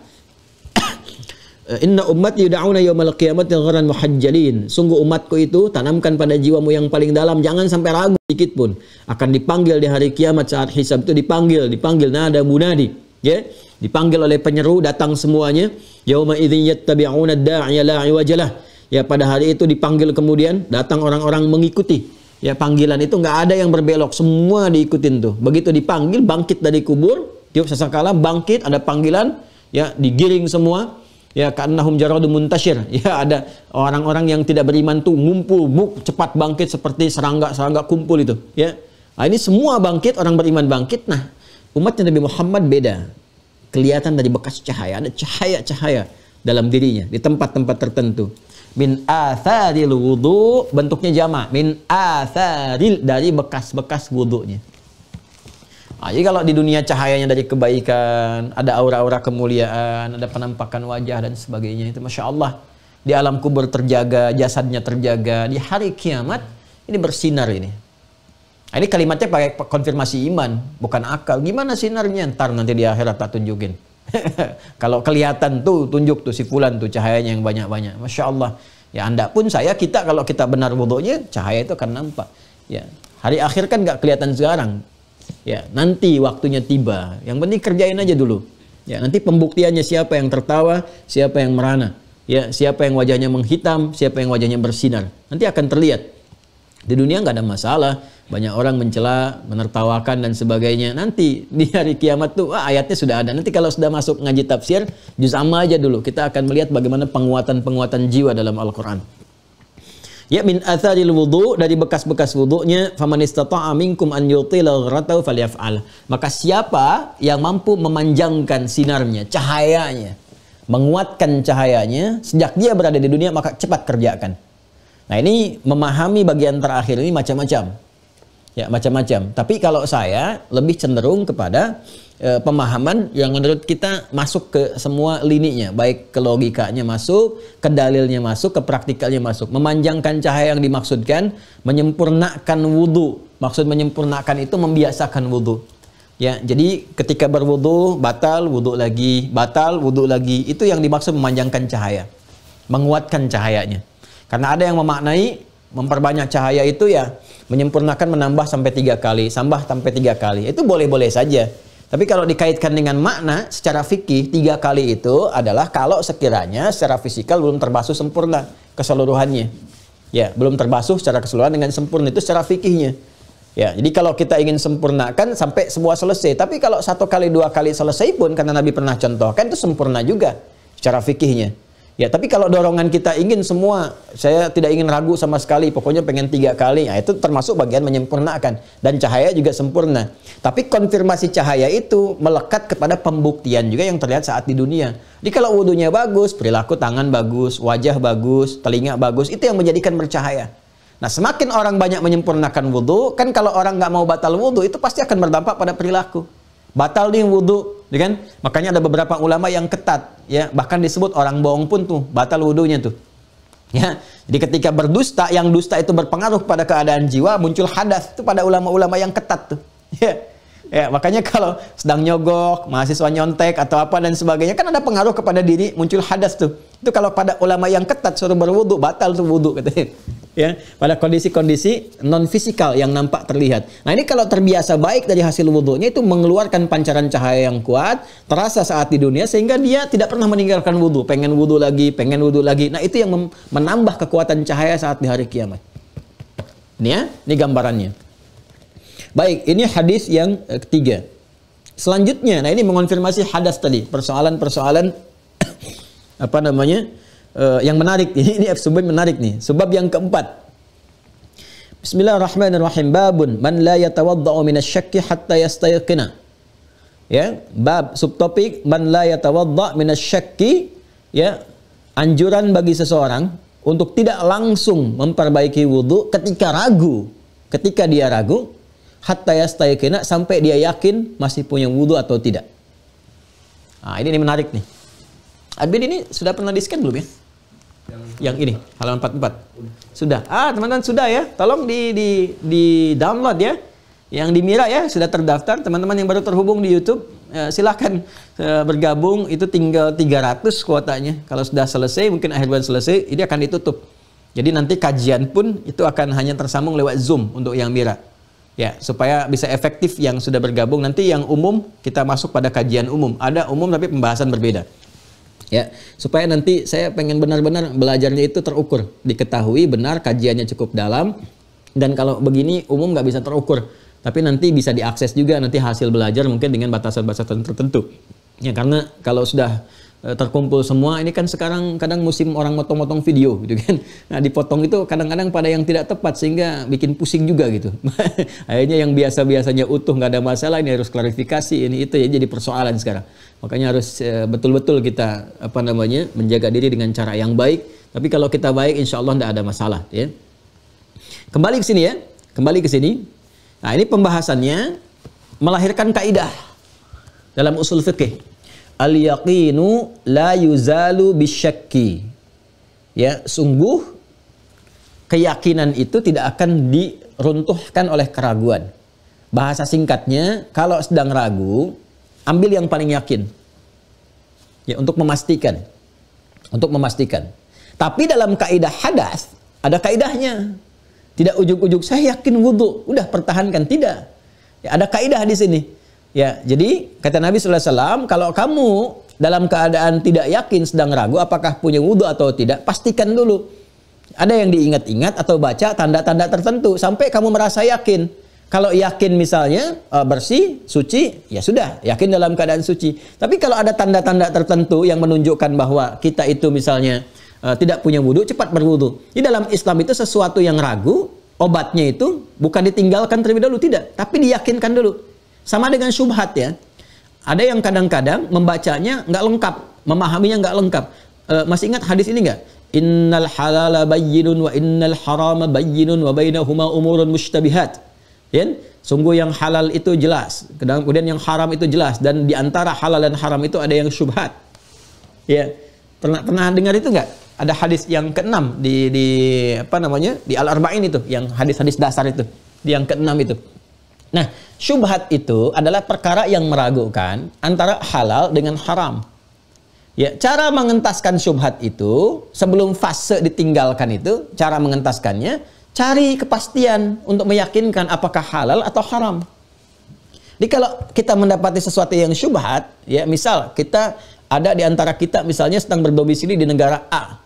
Eh, inna umat yud'auna yaumal qiyamati gharan muhajjalin. Sungguh umatku itu tanamkan pada jiwamu yang paling dalam jangan sampai ragu sedikit pun akan dipanggil di hari kiamat saat hisab itu dipanggil, dipanggil nada munadi, ya. Yeah? Dipanggil oleh penyeru datang semuanya. Yawma idzin yattabi'una da'ya la'i wajalah. Ya pada hari itu dipanggil kemudian datang orang-orang mengikuti. Ya panggilan itu nggak ada yang berbelok, semua diikutin tuh. Begitu dipanggil bangkit dari kubur, tiup sesakala bangkit ada panggilan ya digiring semua ya karena kaannahum jaradu muntashir (laughs) ya ada orang-orang yang tidak beriman tuh ngumpul buk cepat bangkit seperti serangga-serangga kumpul itu ya nah, ini semua bangkit orang beriman bangkit nah umatnya Nabi Muhammad beda kelihatan dari bekas cahaya ada cahaya-cahaya dalam dirinya di tempat-tempat tertentu min atharil wudhu bentuknya jama min atharil dari bekas-bekas wudunya Nah, jadi kalau di dunia cahayanya dari kebaikan, ada aura-aura kemuliaan, ada penampakan wajah dan sebagainya itu masya Allah di alam kubur terjaga, jasadnya terjaga, di hari kiamat ini bersinar ini. Nah, ini kalimatnya pakai konfirmasi iman, bukan akal. Gimana sinarnya? Ntar nanti di akhirat tak tunjukin. (laughs) kalau kelihatan tuh tunjuk tuh si fulan tuh cahayanya yang banyak-banyak. Masya Allah. Ya anda pun saya kita kalau kita benar bodohnya cahaya itu akan nampak. Ya hari akhir kan gak kelihatan sekarang. Ya, nanti waktunya tiba. Yang penting kerjain aja dulu. Ya, nanti pembuktiannya siapa yang tertawa, siapa yang merana. Ya, siapa yang wajahnya menghitam, siapa yang wajahnya bersinar. Nanti akan terlihat. Di dunia nggak ada masalah. Banyak orang mencela, menertawakan dan sebagainya. Nanti di hari kiamat tuh wah, ayatnya sudah ada. Nanti kalau sudah masuk ngaji tafsir, juz sama aja dulu. Kita akan melihat bagaimana penguatan-penguatan jiwa dalam Al-Quran. Ya min atharil wudu dari bekas-bekas wudunya faman istata'a minkum an yutila gharatau falyaf'al. Maka siapa yang mampu memanjangkan sinarnya, cahayanya, menguatkan cahayanya sejak dia berada di dunia maka cepat kerjakan. Nah, ini memahami bagian terakhir ini macam-macam. Ya, macam-macam. Tapi kalau saya lebih cenderung kepada e, pemahaman yang menurut kita masuk ke semua lininya, baik ke logikanya masuk, ke dalilnya masuk, ke praktikalnya masuk. Memanjangkan cahaya yang dimaksudkan, menyempurnakan wudhu. Maksud menyempurnakan itu membiasakan wudhu. Ya, jadi ketika berwudhu batal, wudhu lagi, batal, wudhu lagi. Itu yang dimaksud memanjangkan cahaya, menguatkan cahayanya. Karena ada yang memaknai memperbanyak cahaya itu ya menyempurnakan menambah sampai tiga kali, sambah sampai tiga kali. Itu boleh-boleh saja tapi kalau dikaitkan dengan makna secara fikih tiga kali itu adalah kalau sekiranya secara fisikal belum terbasuh sempurna keseluruhannya. Ya, belum terbasuh secara keseluruhan dengan sempurna itu secara fikihnya. Ya, jadi kalau kita ingin sempurnakan sampai semua selesai. Tapi kalau satu kali dua kali selesai pun karena Nabi pernah contohkan itu sempurna juga secara fikihnya. Ya, tapi kalau dorongan kita ingin semua, saya tidak ingin ragu sama sekali, pokoknya pengen tiga kali, ya itu termasuk bagian menyempurnakan. Dan cahaya juga sempurna. Tapi konfirmasi cahaya itu melekat kepada pembuktian juga yang terlihat saat di dunia. Jadi kalau wudhunya bagus, perilaku tangan bagus, wajah bagus, telinga bagus, itu yang menjadikan bercahaya. Nah, semakin orang banyak menyempurnakan wudhu, kan kalau orang nggak mau batal wudhu, itu pasti akan berdampak pada perilaku. Batal nih wudhu, ya kan? Makanya ada beberapa ulama yang ketat, ya bahkan disebut orang bohong pun tuh batal wudhunya tuh. Ya, jadi ketika berdusta, yang dusta itu berpengaruh pada keadaan jiwa, muncul hadas itu pada ulama-ulama yang ketat tuh. (laughs) Ya, Ya, makanya kalau sedang nyogok, mahasiswa nyontek atau apa dan sebagainya kan ada pengaruh kepada diri muncul hadas tuh. Itu kalau pada ulama yang ketat suruh berwudu batal tuh wudu katanya. (laughs) Ya, pada kondisi-kondisi non fisikal yang nampak terlihat. Nah, ini kalau terbiasa baik dari hasil wudunya itu mengeluarkan pancaran cahaya yang kuat, terasa saat di dunia sehingga dia tidak pernah meninggalkan wudhu. pengen wudhu lagi, pengen wudhu lagi. Nah, itu yang menambah kekuatan cahaya saat di hari kiamat. Ini ya, ini gambarannya. Baik, ini hadis yang eh, ketiga. Selanjutnya, nah ini mengonfirmasi hadas tadi, persoalan-persoalan (coughs) apa namanya? Uh, yang menarik (laughs) ini, ini sebab menarik nih. Sebab yang keempat. Bismillahirrahmanirrahim. Babun man la yatawadda'u minasyakki hatta yastayqina. Ya, bab subtopik man la yatawadda' minasyakki ya, anjuran bagi seseorang untuk tidak langsung memperbaiki wudhu ketika ragu. Ketika dia ragu, hatta yastayqina sampai dia yakin masih punya wudhu atau tidak. Nah, ini, ini menarik nih. Admin ini sudah pernah di-scan belum ya? Yang, yang ini halaman 44. Sudah. Ah, teman-teman sudah ya. Tolong di di di download ya. Yang di Mira ya sudah terdaftar. Teman-teman yang baru terhubung di YouTube eh, silahkan eh, bergabung. Itu tinggal 300 kuotanya. Kalau sudah selesai mungkin akhir bulan selesai ini akan ditutup. Jadi nanti kajian pun itu akan hanya tersambung lewat Zoom untuk yang Mira. Ya, supaya bisa efektif yang sudah bergabung nanti yang umum kita masuk pada kajian umum. Ada umum tapi pembahasan berbeda. Ya, supaya nanti saya pengen benar-benar belajarnya itu terukur, diketahui benar kajiannya cukup dalam dan kalau begini umum nggak bisa terukur. Tapi nanti bisa diakses juga nanti hasil belajar mungkin dengan batasan-batasan tertentu. Ya, karena kalau sudah Eh, terkumpul semua ini kan sekarang kadang musim orang motong-motong video gitu kan (laughs) nah dipotong itu kadang-kadang pada yang tidak tepat sehingga bikin pusing juga gitu (laughs) akhirnya yang biasa-biasanya utuh nggak ada masalah ini harus klarifikasi ini itu ya jadi persoalan sekarang makanya harus eh, betul-betul kita apa namanya menjaga diri dengan cara yang baik tapi kalau kita baik insya Allah tidak ada masalah ya kembali ke sini ya kembali ke sini nah ini pembahasannya melahirkan kaidah dalam usul fikih al yaqinu la yuzalu bisyakki. Ya, sungguh keyakinan itu tidak akan diruntuhkan oleh keraguan. Bahasa singkatnya, kalau sedang ragu, ambil yang paling yakin. Ya, untuk memastikan. Untuk memastikan. Tapi dalam kaidah hadas ada kaidahnya. Tidak ujuk-ujuk saya yakin wudhu, udah pertahankan tidak. Ya, ada kaidah di sini. Ya, jadi kata Nabi SAW, kalau kamu dalam keadaan tidak yakin sedang ragu apakah punya wudhu atau tidak, pastikan dulu. Ada yang diingat-ingat atau baca tanda-tanda tertentu sampai kamu merasa yakin. Kalau yakin misalnya eh, bersih, suci, ya sudah, yakin dalam keadaan suci. Tapi kalau ada tanda-tanda tertentu yang menunjukkan bahwa kita itu misalnya eh, tidak punya wudhu, cepat berwudhu. Di dalam Islam itu sesuatu yang ragu, obatnya itu bukan ditinggalkan terlebih dahulu, tidak. Tapi diyakinkan dulu sama dengan syubhat ya. Ada yang kadang-kadang membacanya nggak lengkap, memahaminya nggak lengkap. E, masih ingat hadis ini nggak? Innal halala bayyinun wa innal harama bayyinun wa bainahuma umurun mushtabihat. Ya? Sungguh yang halal itu jelas, kemudian yang haram itu jelas dan di antara halal dan haram itu ada yang syubhat. Ya. Pernah pernah dengar itu nggak? Ada hadis yang keenam di di apa namanya? di Al-Arba'in itu, yang hadis-hadis dasar itu, yang keenam itu. Nah, syubhat itu adalah perkara yang meragukan antara halal dengan haram. Ya, cara mengentaskan syubhat itu sebelum fase ditinggalkan itu, cara mengentaskannya cari kepastian untuk meyakinkan apakah halal atau haram. Jadi kalau kita mendapati sesuatu yang syubhat, ya misal kita ada di antara kita misalnya sedang berdomisili di negara A.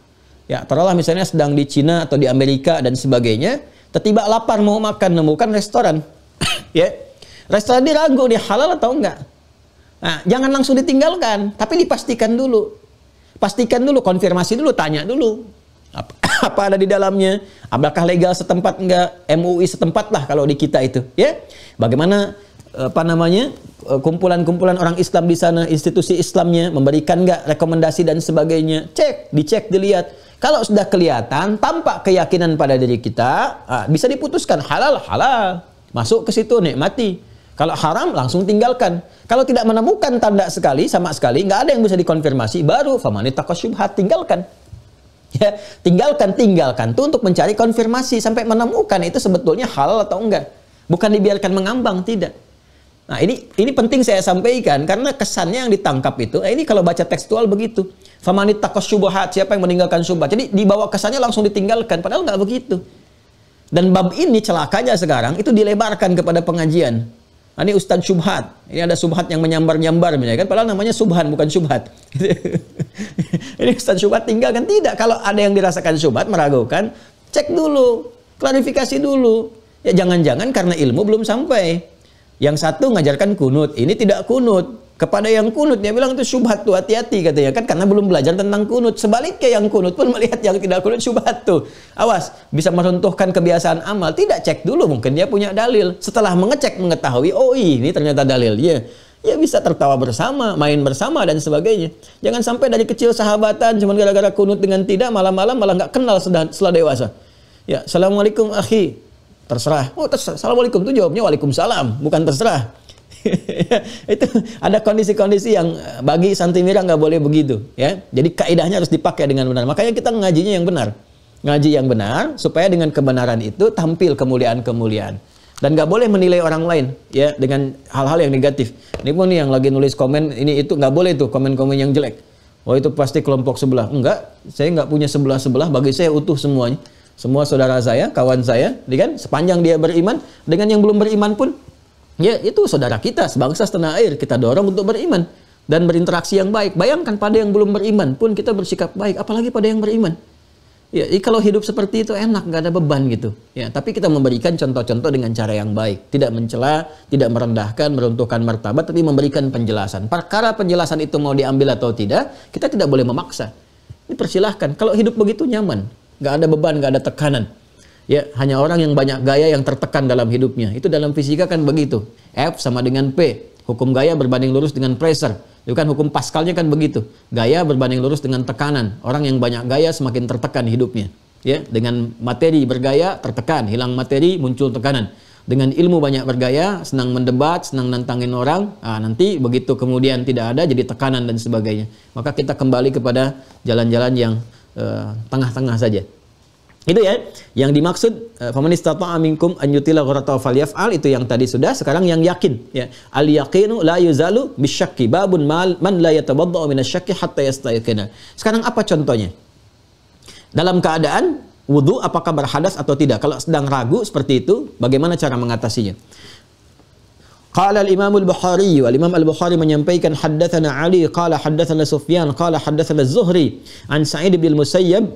Ya, terolah misalnya sedang di Cina atau di Amerika dan sebagainya, tiba-tiba lapar mau makan, nemukan restoran (coughs) ya. Restoran ini ragu dia halal atau enggak. Nah, jangan langsung ditinggalkan, tapi dipastikan dulu. Pastikan dulu, konfirmasi dulu, tanya dulu. Apa, (coughs) apa ada di dalamnya? Apakah legal setempat enggak? MUI setempat lah kalau di kita itu, ya. Bagaimana apa namanya kumpulan-kumpulan orang Islam di sana institusi Islamnya memberikan enggak rekomendasi dan sebagainya cek dicek dilihat kalau sudah kelihatan tampak keyakinan pada diri kita ah, bisa diputuskan halal halal Masuk ke situ nikmati. Kalau haram langsung tinggalkan. Kalau tidak menemukan tanda sekali sama sekali nggak ada yang bisa dikonfirmasi baru famani syubhat tinggalkan. (laughs) Ya, tinggalkan tinggalkan tuh untuk mencari konfirmasi sampai menemukan itu sebetulnya halal atau enggak. Bukan dibiarkan mengambang tidak. Nah, ini ini penting saya sampaikan karena kesannya yang ditangkap itu eh, ini kalau baca tekstual begitu. Famani takos siapa yang meninggalkan syubhat. Jadi dibawa kesannya langsung ditinggalkan padahal nggak begitu. Dan bab ini celakanya sekarang itu dilebarkan kepada pengajian. Nah, ini Ustadz Subhat. Ini ada Subhat yang menyambar-nyambar misalnya kan. Padahal namanya Subhan bukan Subhat. (laughs) ini Ustadz Subhat tinggalkan. Tidak. Kalau ada yang dirasakan Subhat meragukan. Cek dulu. Klarifikasi dulu. Ya jangan-jangan karena ilmu belum sampai. Yang satu ngajarkan kunut. Ini tidak kunut. Kepada yang kunut, dia bilang itu syubhat tuh, hati-hati katanya. Kan karena belum belajar tentang kunut. Sebaliknya yang kunut pun (laughs) melihat yang tidak kunut syubhat tuh. Awas, bisa meruntuhkan kebiasaan amal. Tidak, cek dulu. Mungkin dia punya dalil. Setelah mengecek, mengetahui, oh ini ternyata dalil dalilnya. Ya bisa tertawa bersama, main bersama dan sebagainya. Jangan sampai dari kecil sahabatan cuma gara-gara kunut dengan tidak malam-malam malah nggak kenal setelah dewasa. Ya, assalamualaikum akhi. Terserah. Oh, terserah. Assalamualaikum tuh jawabnya waalaikumsalam, bukan terserah. (laughs) itu ada kondisi-kondisi yang eh, bagi Mira nggak boleh begitu ya jadi kaidahnya harus dipakai dengan benar makanya kita ngajinya yang benar ngaji yang benar supaya dengan kebenaran itu tampil kemuliaan-kemuliaan dan nggak boleh menilai orang lain ya dengan hal-hal yang negatif ini pun nih yang lagi nulis komen ini itu nggak boleh tuh komen-komen yang jelek oh itu pasti kelompok sebelah enggak saya nggak punya sebelah-sebelah bagi saya utuh semuanya semua saudara saya, kawan saya, kan sepanjang dia beriman, dengan yang belum beriman pun Ya, itu saudara kita, sebangsa setanah air. Kita dorong untuk beriman dan berinteraksi yang baik. Bayangkan pada yang belum beriman pun kita bersikap baik, apalagi pada yang beriman. Ya, kalau hidup seperti itu enak, nggak ada beban gitu. Ya, tapi kita memberikan contoh-contoh dengan cara yang baik, tidak mencela, tidak merendahkan, meruntuhkan martabat, tapi memberikan penjelasan. Perkara penjelasan itu mau diambil atau tidak, kita tidak boleh memaksa. Ini persilahkan. Kalau hidup begitu nyaman, nggak ada beban, nggak ada tekanan ya hanya orang yang banyak gaya yang tertekan dalam hidupnya. Itu dalam fisika kan begitu. F sama dengan P. Hukum gaya berbanding lurus dengan pressure. Itu kan hukum Pascalnya kan begitu. Gaya berbanding lurus dengan tekanan. Orang yang banyak gaya semakin tertekan hidupnya. Ya, dengan materi bergaya tertekan, hilang materi muncul tekanan. Dengan ilmu banyak bergaya, senang mendebat, senang nantangin orang, nah, nanti begitu kemudian tidak ada jadi tekanan dan sebagainya. Maka kita kembali kepada jalan-jalan yang tengah -tengah saja. Itu ya. Yang dimaksud eh, faman istata'a an yutila gharata falyaf'al itu yang tadi sudah, sekarang yang yakin ya. Al yaqinu la yuzalu bisyakki babun mal man la min asyakki hatta yastayqina. Sekarang apa contohnya? Dalam keadaan wudhu apakah berhadas atau tidak? Kalau sedang ragu seperti itu, bagaimana cara mengatasinya? Qala al-Imam al-Bukhari al Imam al-Bukhari menyampaikan haddatsana Ali qala haddatsana Sufyan qala haddatsana zuhri an Sa'id bin al-Musayyab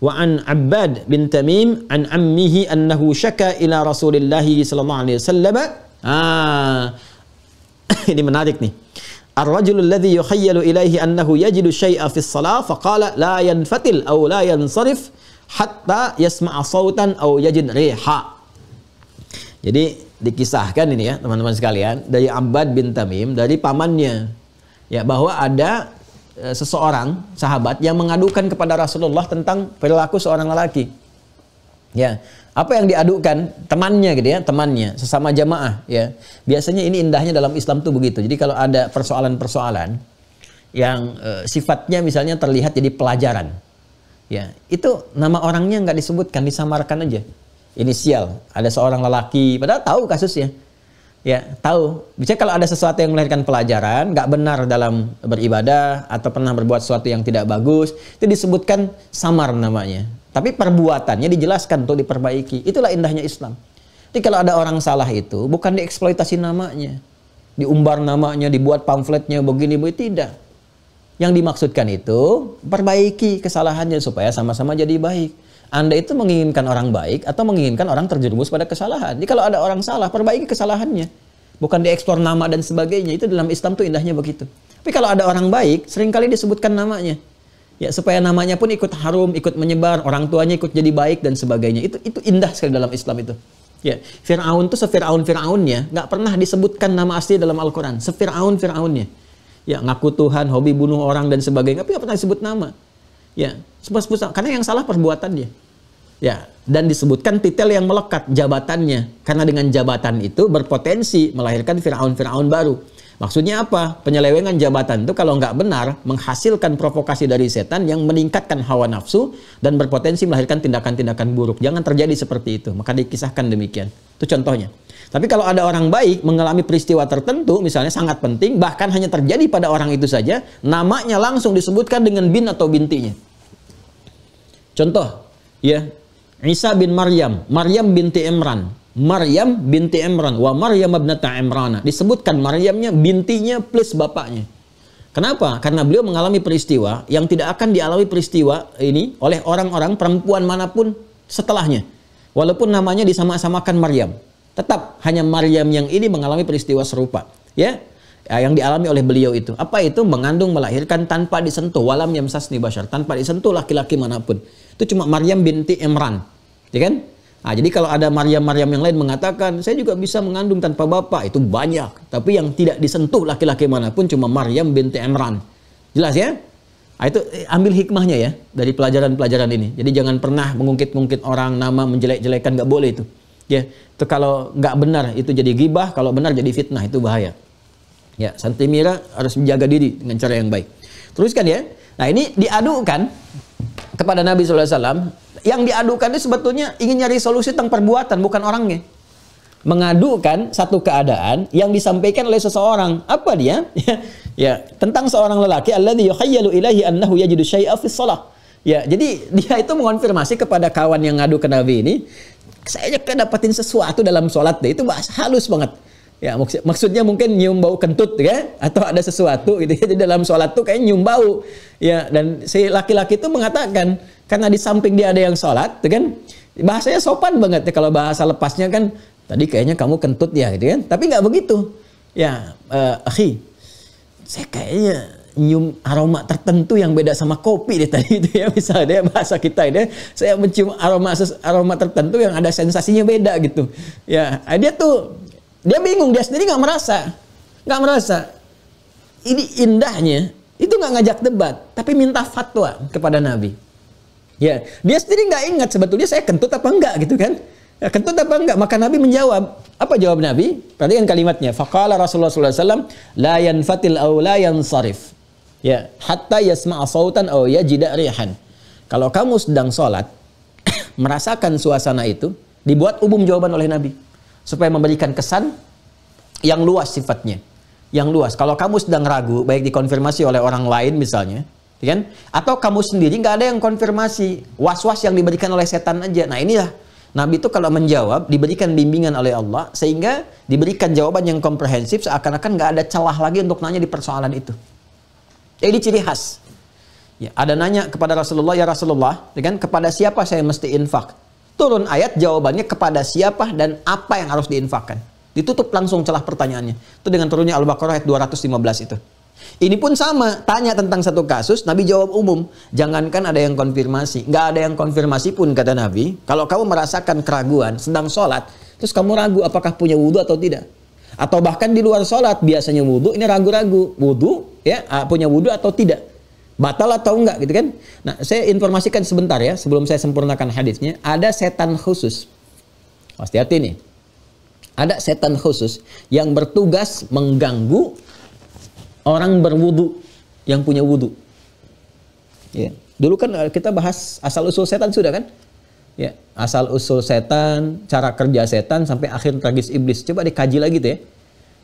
wa an Abbad bin Tamim an ammihi annahu syaka ila Rasulillah sallallahu alaihi wasallam. Ah. (coughs) Ini menarik nih. Ar-rajul alladhi yukhayyalu ilaihi annahu yajidu syai'a fi shalah faqala la yanfatil aw la yansarif hatta yasma'a sautan aw yajid riha. Jadi dikisahkan ini ya teman-teman sekalian dari Abbad bin Tamim dari pamannya ya bahwa ada Eh, seseorang sahabat yang mengadukan kepada Rasulullah tentang perilaku seorang lelaki. Ya, apa yang diadukan temannya gitu ya, temannya sesama jamaah ya. Biasanya ini indahnya dalam Islam tuh begitu. Jadi kalau ada persoalan-persoalan yang e, sifatnya misalnya terlihat jadi pelajaran. Ya, itu nama orangnya nggak disebutkan, disamarkan aja. Inisial, ada seorang lelaki, padahal tahu kasusnya ya tahu. Bisa kalau ada sesuatu yang melahirkan pelajaran, nggak benar dalam beribadah atau pernah berbuat sesuatu yang tidak bagus, itu disebutkan samar namanya. Tapi perbuatannya dijelaskan untuk diperbaiki. Itulah indahnya Islam. Jadi kalau ada orang salah itu bukan dieksploitasi namanya, diumbar namanya, dibuat pamfletnya begini begini. tidak. Yang dimaksudkan itu perbaiki kesalahannya supaya sama-sama jadi baik. Anda itu menginginkan orang baik atau menginginkan orang terjerumus pada kesalahan. Jadi kalau ada orang salah, perbaiki kesalahannya. Bukan dieksplor nama dan sebagainya. Itu dalam Islam tuh indahnya begitu. Tapi kalau ada orang baik, seringkali disebutkan namanya. Ya, supaya namanya pun ikut harum, ikut menyebar, orang tuanya ikut jadi baik dan sebagainya. Itu itu indah sekali dalam Islam itu. Ya, Fir'aun tuh sefir'aun-fir'aunnya nggak pernah disebutkan nama asli dalam Al-Quran. Sefir'aun-fir'aunnya. Ya, ngaku Tuhan, hobi bunuh orang dan sebagainya. Tapi nggak pernah disebut nama. Ya, Sepusat-pusat. Karena yang salah perbuatannya. Ya, dan disebutkan titel yang melekat jabatannya. Karena dengan jabatan itu berpotensi melahirkan Firaun-Firaun baru. Maksudnya apa? Penyelewengan jabatan itu kalau nggak benar menghasilkan provokasi dari setan yang meningkatkan hawa nafsu dan berpotensi melahirkan tindakan-tindakan buruk. Jangan terjadi seperti itu. Maka dikisahkan demikian. Itu contohnya. Tapi kalau ada orang baik mengalami peristiwa tertentu, misalnya sangat penting, bahkan hanya terjadi pada orang itu saja, namanya langsung disebutkan dengan bin atau bintinya. Contoh, ya Isa bin Maryam, Maryam binti Imran, Maryam binti Imran, wa Maryam abnata Imrana. Disebutkan Maryamnya bintinya plus bapaknya. Kenapa? Karena beliau mengalami peristiwa yang tidak akan dialami peristiwa ini oleh orang-orang perempuan manapun setelahnya. Walaupun namanya disama-samakan Maryam. Tetap hanya Maryam yang ini mengalami peristiwa serupa. Ya, Eh, yang dialami oleh beliau itu. Apa itu? Mengandung, melahirkan tanpa disentuh. Walam yamsasni bashar. Tanpa disentuh laki-laki manapun. Itu cuma Maryam binti Imran. Ya kan? Nah, jadi kalau ada Maryam-Maryam yang lain mengatakan, saya juga bisa mengandung tanpa bapak. Itu banyak. Tapi yang tidak disentuh laki-laki manapun cuma Maryam binti Imran. Jelas ya? Nah, itu eh, ambil hikmahnya ya dari pelajaran-pelajaran ini. Jadi jangan pernah mengungkit-ungkit orang nama menjelek-jelekan nggak boleh itu. Ya, itu kalau nggak benar itu jadi gibah, kalau benar jadi fitnah itu bahaya. Ya, Santimira harus menjaga diri dengan cara yang baik. Teruskan ya. Nah, ini diadukan kepada Nabi SAW. Yang diadukan itu sebetulnya ingin nyari solusi tentang perbuatan, bukan orangnya. Mengadukan satu keadaan yang disampaikan oleh seseorang. Apa dia? (laughs) Ya, tentang seorang lelaki Allah yukhayyalu ilaihi annahu yajidu syai'a fi shalah. Ya, jadi dia itu mengonfirmasi kepada kawan yang ngadu ke Nabi ini, saya dapatin sesuatu dalam sholat deh. Itu bahasa halus banget. Ya maksud, maksudnya mungkin nyium bau kentut ya atau ada sesuatu gitu ya. (laughs) Jadi dalam sholat tuh kayak nyium bau. Ya dan si laki-laki itu mengatakan karena di samping dia ada yang sholat, kan bahasanya sopan banget ya kalau bahasa lepasnya kan tadi kayaknya kamu kentut ya gitu kan. Tapi nggak begitu. Ya, eh, akhi, saya kayaknya nyium aroma tertentu yang beda sama kopi deh tadi (laughs) itu ya misalnya bahasa kita ini saya mencium aroma aroma tertentu yang ada sensasinya beda gitu ya dia tuh dia bingung, dia sendiri nggak merasa, nggak merasa. Ini indahnya, itu nggak ngajak debat, tapi minta fatwa kepada Nabi. Ya, dia sendiri nggak ingat sebetulnya saya kentut apa enggak gitu kan? Ya, kentut apa enggak? Maka Nabi menjawab, apa jawab Nabi? Perhatikan kalimatnya. Faqala Rasulullah SAW, la yanfatil aw la yansarif. Ya, hatta yasma'a sautan aw yajida rihan. Kalau kamu sedang sholat, (coughs) merasakan suasana itu, dibuat umum jawaban oleh Nabi supaya memberikan kesan yang luas sifatnya yang luas kalau kamu sedang ragu baik dikonfirmasi oleh orang lain misalnya ya kan atau kamu sendiri nggak ada yang konfirmasi was-was yang diberikan oleh setan aja nah ini lah, Nabi itu kalau menjawab diberikan bimbingan oleh Allah sehingga diberikan jawaban yang komprehensif seakan-akan nggak ada celah lagi untuk nanya di persoalan itu. Jadi ciri khas. Ya, ada nanya kepada Rasulullah ya Rasulullah, ya kan? kepada siapa saya mesti infak? turun ayat jawabannya kepada siapa dan apa yang harus diinfakkan. Ditutup langsung celah pertanyaannya. Itu dengan turunnya Al-Baqarah ayat 215 itu. Ini pun sama, tanya tentang satu kasus, Nabi jawab umum. Jangankan ada yang konfirmasi. Nggak ada yang konfirmasi pun, kata Nabi. Kalau kamu merasakan keraguan, sedang sholat, terus kamu ragu apakah punya wudhu atau tidak. Atau bahkan di luar sholat, biasanya wudhu, ini ragu-ragu. Wudhu, ya, ah, punya wudhu atau tidak. Batal atau enggak gitu kan? Nah, saya informasikan sebentar ya sebelum saya sempurnakan hadisnya. Ada setan khusus. Pasti hati nih. Ada setan khusus yang bertugas mengganggu orang berwudu yang punya wudu. Ya. Dulu kan eh, kita bahas asal usul setan sudah kan? Ya, asal usul setan, cara kerja setan sampai akhir tragis iblis. Coba dikaji lagi tuh ya.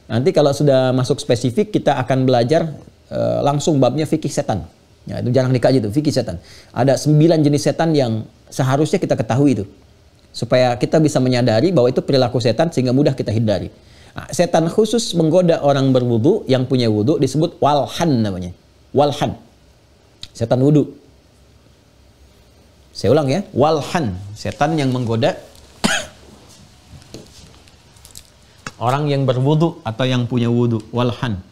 Nanti kalau sudah masuk spesifik kita akan belajar eh, langsung babnya fikih setan. Ya, itu jarang dikaji itu fikih setan. Ada sembilan jenis setan yang seharusnya kita ketahui itu supaya kita bisa menyadari bahwa itu perilaku setan sehingga mudah kita hindari. Nah, setan khusus menggoda orang berwudu yang punya wudu disebut walhan namanya. Walhan. Setan wudu. Saya ulang ya, walhan, setan yang menggoda (coughs) orang yang berwudu atau yang punya wudu, walhan.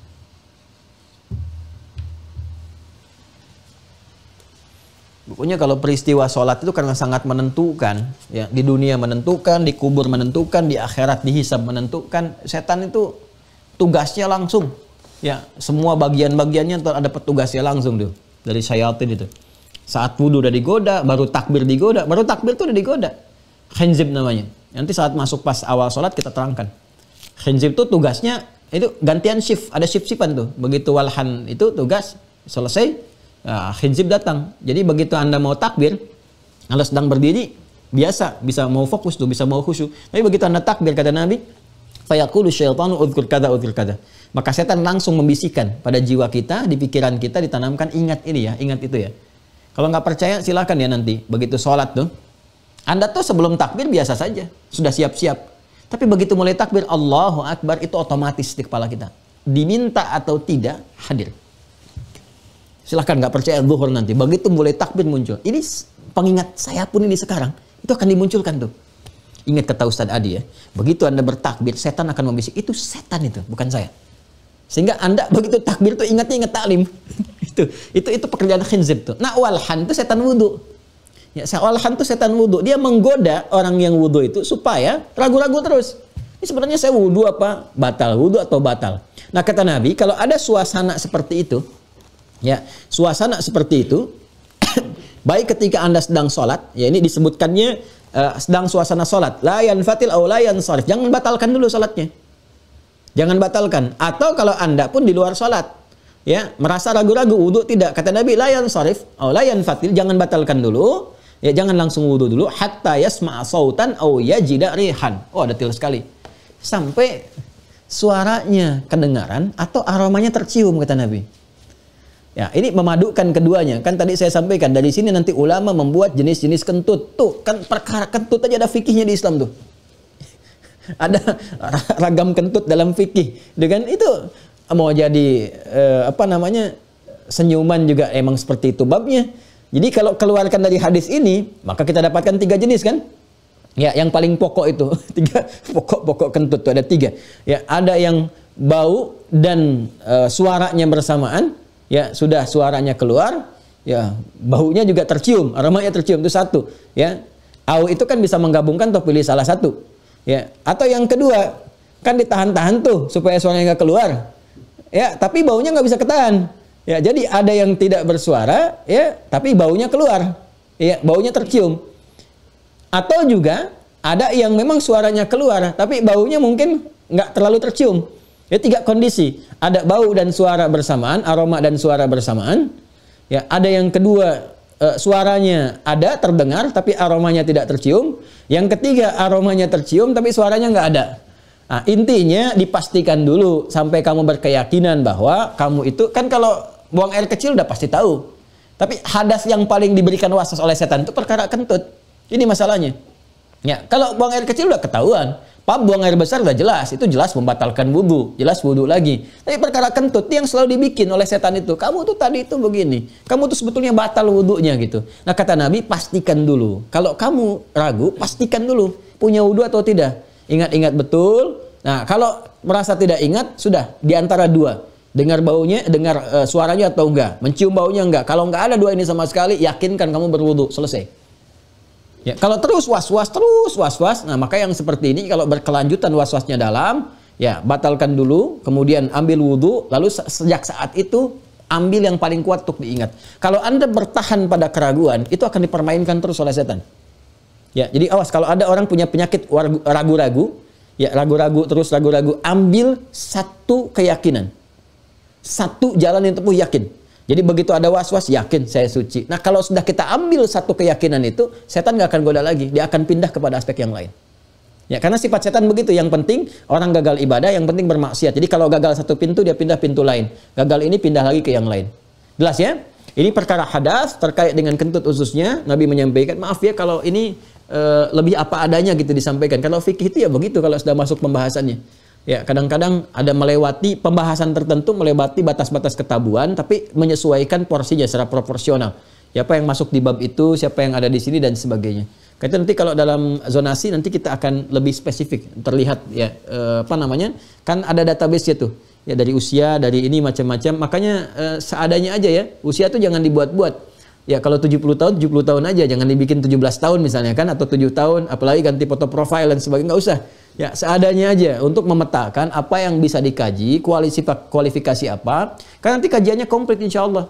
Pokoknya kalau peristiwa sholat itu karena sangat menentukan, ya di dunia menentukan, di kubur menentukan, di akhirat dihisab menentukan. Setan itu tugasnya langsung, ya semua bagian-bagiannya ada petugasnya langsung tuh dari syaitan itu. Saat wudhu udah digoda, baru takbir digoda, baru takbir tuh udah digoda. Khinzib namanya. Nanti saat masuk pas awal sholat kita terangkan. Khinzib tuh tugasnya itu gantian shift, ada shift shiftan tuh. Begitu walhan itu tugas selesai Nah, hizib datang. Jadi begitu Anda mau takbir, Anda sedang berdiri, biasa bisa mau fokus tuh, bisa mau khusyuk. Tapi begitu Anda takbir kata Nabi, fayaqulu syaitanu udzkur kada udzkur kada. Maka setan langsung membisikkan pada jiwa kita, di pikiran kita ditanamkan ingat ini ya, ingat itu ya. Kalau nggak percaya silahkan ya nanti begitu sholat tuh. Anda tuh sebelum takbir biasa saja, sudah siap-siap. Tapi begitu mulai takbir Allahu Akbar itu otomatis di kepala kita. Diminta atau tidak hadir. Silahkan nggak percaya zuhur nanti. Begitu mulai takbir muncul. Ini pengingat saya pun ini sekarang. Itu akan dimunculkan tuh. Ingat kata Ustadz Adi ya. Begitu Anda bertakbir, setan akan membisik. Itu setan itu, bukan saya. Sehingga Anda (laughs) begitu takbir tuh ingatnya ingat taklim. (laughs) itu, itu itu pekerjaan khinzib tuh. Nah, walhan itu setan wudhu. Ya, walhan itu setan wudhu. Dia menggoda orang yang wudhu itu supaya ragu-ragu terus. Ini sebenarnya saya wudhu apa? Batal. Wudhu atau batal? Nah, kata Nabi, kalau ada suasana seperti itu, Ya, suasana seperti itu (coughs) baik ketika Anda sedang sholat, ya ini disebutkannya uh, sedang suasana sholat. layan fatil au la Jangan batalkan dulu sholatnya. Jangan batalkan. Atau kalau Anda pun di luar sholat, ya merasa ragu-ragu wudhu tidak. Kata Nabi, layan sholif au la Jangan batalkan dulu. Ya jangan langsung wudhu dulu. Hatta yasma sautan au yajida rihan. Oh ada tilas sekali. Sampai suaranya kedengaran atau aromanya tercium kata Nabi. Ya, ini memadukan keduanya. Kan tadi saya sampaikan dari sini nanti ulama membuat jenis-jenis kentut. Tuh, kan perkara kentut aja ada fikihnya di Islam tuh. (laughs) ada ragam kentut dalam fikih. Dengan itu mau jadi eh, apa namanya? senyuman juga emang seperti itu babnya. Jadi kalau keluarkan dari hadis ini, maka kita dapatkan tiga jenis kan? Ya, yang paling pokok itu (laughs) tiga pokok-pokok kentut itu ada tiga. Ya, ada yang bau dan e, suaranya bersamaan, ya sudah suaranya keluar, ya baunya juga tercium, aromanya tercium itu satu, ya. Au itu kan bisa menggabungkan atau pilih salah satu, ya. Atau yang kedua, kan ditahan-tahan tuh supaya suaranya nggak keluar, ya. Tapi baunya nggak bisa ketahan, ya. Jadi ada yang tidak bersuara, ya, tapi baunya keluar, ya, baunya tercium. Atau juga ada yang memang suaranya keluar, tapi baunya mungkin nggak terlalu tercium. Ya tiga kondisi, ada bau dan suara bersamaan, aroma dan suara bersamaan. Ya, ada yang kedua e, suaranya ada terdengar tapi aromanya tidak tercium. Yang ketiga aromanya tercium tapi suaranya nggak ada. Nah, intinya dipastikan dulu sampai kamu berkeyakinan bahwa kamu itu kan kalau buang air kecil udah pasti tahu. Tapi hadas yang paling diberikan waswas oleh setan itu perkara kentut. Ini masalahnya. Ya, kalau buang air kecil udah ketahuan. Pak buang air besar udah jelas, itu jelas membatalkan wudhu, jelas wudhu lagi. Tapi perkara kentut yang selalu dibikin oleh setan itu, kamu tuh tadi itu begini, kamu tuh sebetulnya batal wudhunya gitu. Nah kata Nabi, pastikan dulu. Kalau kamu ragu, pastikan dulu punya wudhu atau tidak. Ingat-ingat betul. Nah kalau merasa tidak ingat, sudah di antara dua. Dengar baunya, dengar uh, suaranya atau enggak, mencium baunya enggak. Kalau enggak ada dua ini sama sekali, yakinkan kamu berwudhu, selesai. Ya, kalau terus was-was terus was-was, nah maka yang seperti ini kalau berkelanjutan was-wasnya dalam, ya batalkan dulu, kemudian ambil wudhu, lalu sejak saat itu ambil yang paling kuat untuk diingat. Kalau Anda bertahan pada keraguan, itu akan dipermainkan terus oleh setan. Ya, jadi awas kalau ada orang punya penyakit ragu-ragu, ya ragu-ragu terus ragu-ragu, ambil satu keyakinan. Satu jalan yang tepuh yakin. Jadi begitu ada was-was, yakin saya suci. Nah kalau sudah kita ambil satu keyakinan itu, setan gak akan goda lagi. Dia akan pindah kepada aspek yang lain. Ya karena sifat setan begitu. Yang penting orang gagal ibadah, yang penting bermaksiat. Jadi kalau gagal satu pintu, dia pindah pintu lain. Gagal ini pindah lagi ke yang lain. Jelas ya? Ini perkara hadas terkait dengan kentut ususnya. Nabi menyampaikan, maaf ya kalau ini e, lebih apa adanya gitu disampaikan. Kalau fikih itu ya begitu kalau sudah masuk pembahasannya. Ya, kadang-kadang ada melewati pembahasan tertentu melewati batas-batas ketabuan tapi menyesuaikan porsinya secara proporsional. Siapa yang masuk di bab itu, siapa yang ada di sini dan sebagainya. Kita nanti kalau dalam zonasi nanti kita akan lebih spesifik terlihat ya eh, apa namanya? Kan ada database itu Ya dari usia, dari ini macam-macam. Makanya eh, seadanya aja ya. Usia tuh jangan dibuat-buat Ya kalau 70 tahun, 70 tahun aja. Jangan dibikin 17 tahun misalnya kan. Atau 7 tahun, apalagi ganti foto profil dan sebagainya. Nggak usah. Ya seadanya aja untuk memetakan apa yang bisa dikaji, kualisi, kualifikasi apa. Kan nanti kajiannya komplit insya Allah.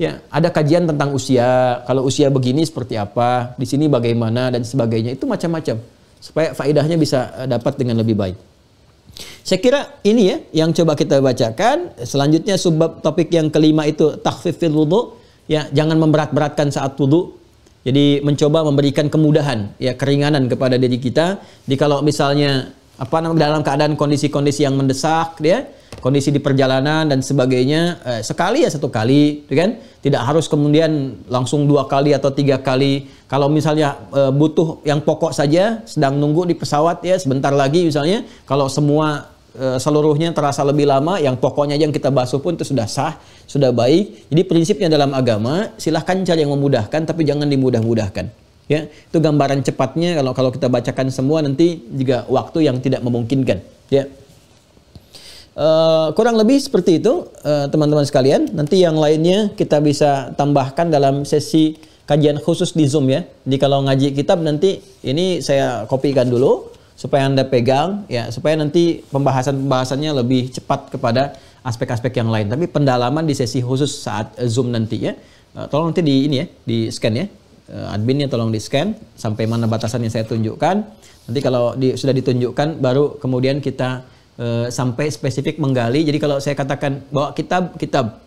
Ya, ada kajian tentang usia, kalau usia begini seperti apa, di sini bagaimana dan sebagainya. Itu macam-macam supaya faedahnya bisa eh, dapat dengan lebih baik. Saya kira ini ya yang coba kita bacakan. Selanjutnya subbab topik yang kelima itu takhfifil wudhu ya jangan memberat-beratkan saat wudhu jadi mencoba memberikan kemudahan ya keringanan kepada diri kita di kalau misalnya apa namanya dalam keadaan kondisi-kondisi yang mendesak ya kondisi di perjalanan dan sebagainya eh, sekali ya satu kali gitu kan tidak harus kemudian langsung dua kali atau tiga kali kalau misalnya eh, butuh yang pokok saja sedang nunggu di pesawat ya sebentar lagi misalnya kalau semua Eh, seluruhnya terasa lebih lama, yang pokoknya yang kita basuh pun itu sudah sah, sudah baik. Jadi prinsipnya dalam agama, silahkan cari yang memudahkan, tapi jangan dimudah-mudahkan. Ya, itu gambaran cepatnya kalau kalau kita bacakan semua nanti juga waktu yang tidak memungkinkan. Ya. Uh, kurang lebih seperti itu eh, teman-teman uh, sekalian. Nanti yang lainnya kita bisa tambahkan dalam sesi kajian khusus di Zoom ya. Jadi kalau ngaji kitab nanti ini saya kopikan dulu supaya Anda pegang ya supaya nanti pembahasan-pembahasannya lebih cepat kepada aspek-aspek yang lain. Tapi pendalaman di sesi khusus saat Zoom nanti ya. Eh, tolong nanti di ini ya, di scan ya. Eh, adminnya tolong di scan sampai mana batasan yang saya tunjukkan. Nanti kalau di, sudah ditunjukkan baru kemudian kita uh, sampai spesifik menggali. Jadi kalau saya katakan bahwa kitab-kitab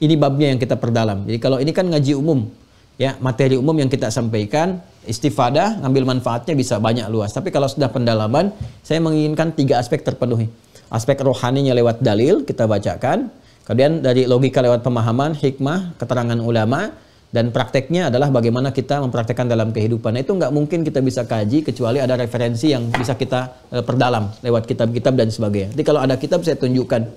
ini babnya yang kita perdalam. Jadi kalau ini kan ngaji umum ya, materi umum yang kita sampaikan istifadah, ngambil manfaatnya bisa banyak luas. Tapi kalau sudah pendalaman, saya menginginkan tiga aspek terpenuhi. Aspek rohaninya lewat dalil, kita bacakan. Kemudian dari logika lewat pemahaman, hikmah, keterangan ulama, dan prakteknya adalah bagaimana kita mempraktekkan dalam kehidupan. Nah, itu nggak mungkin kita bisa kaji kecuali ada referensi yang bisa kita eh, perdalam lewat kitab-kitab dan sebagainya. Jadi kalau ada kitab saya tunjukkan.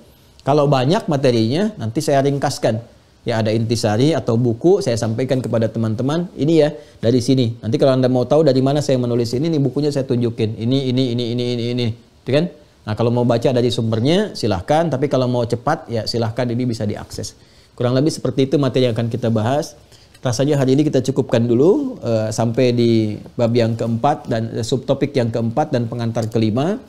Kalau banyak materinya nanti saya ringkaskan ya ada intisari atau buku saya sampaikan kepada teman-teman ini ya dari sini nanti kalau anda mau tahu dari mana saya menulis ini nih bukunya saya tunjukin ini ini ini ini ini ini itu kan nah kalau mau baca dari sumbernya silahkan tapi kalau mau cepat ya silahkan ini bisa diakses kurang lebih seperti itu materi yang akan kita bahas rasanya hari ini kita cukupkan dulu uh, sampai di bab yang keempat dan uh, subtopik yang keempat dan pengantar kelima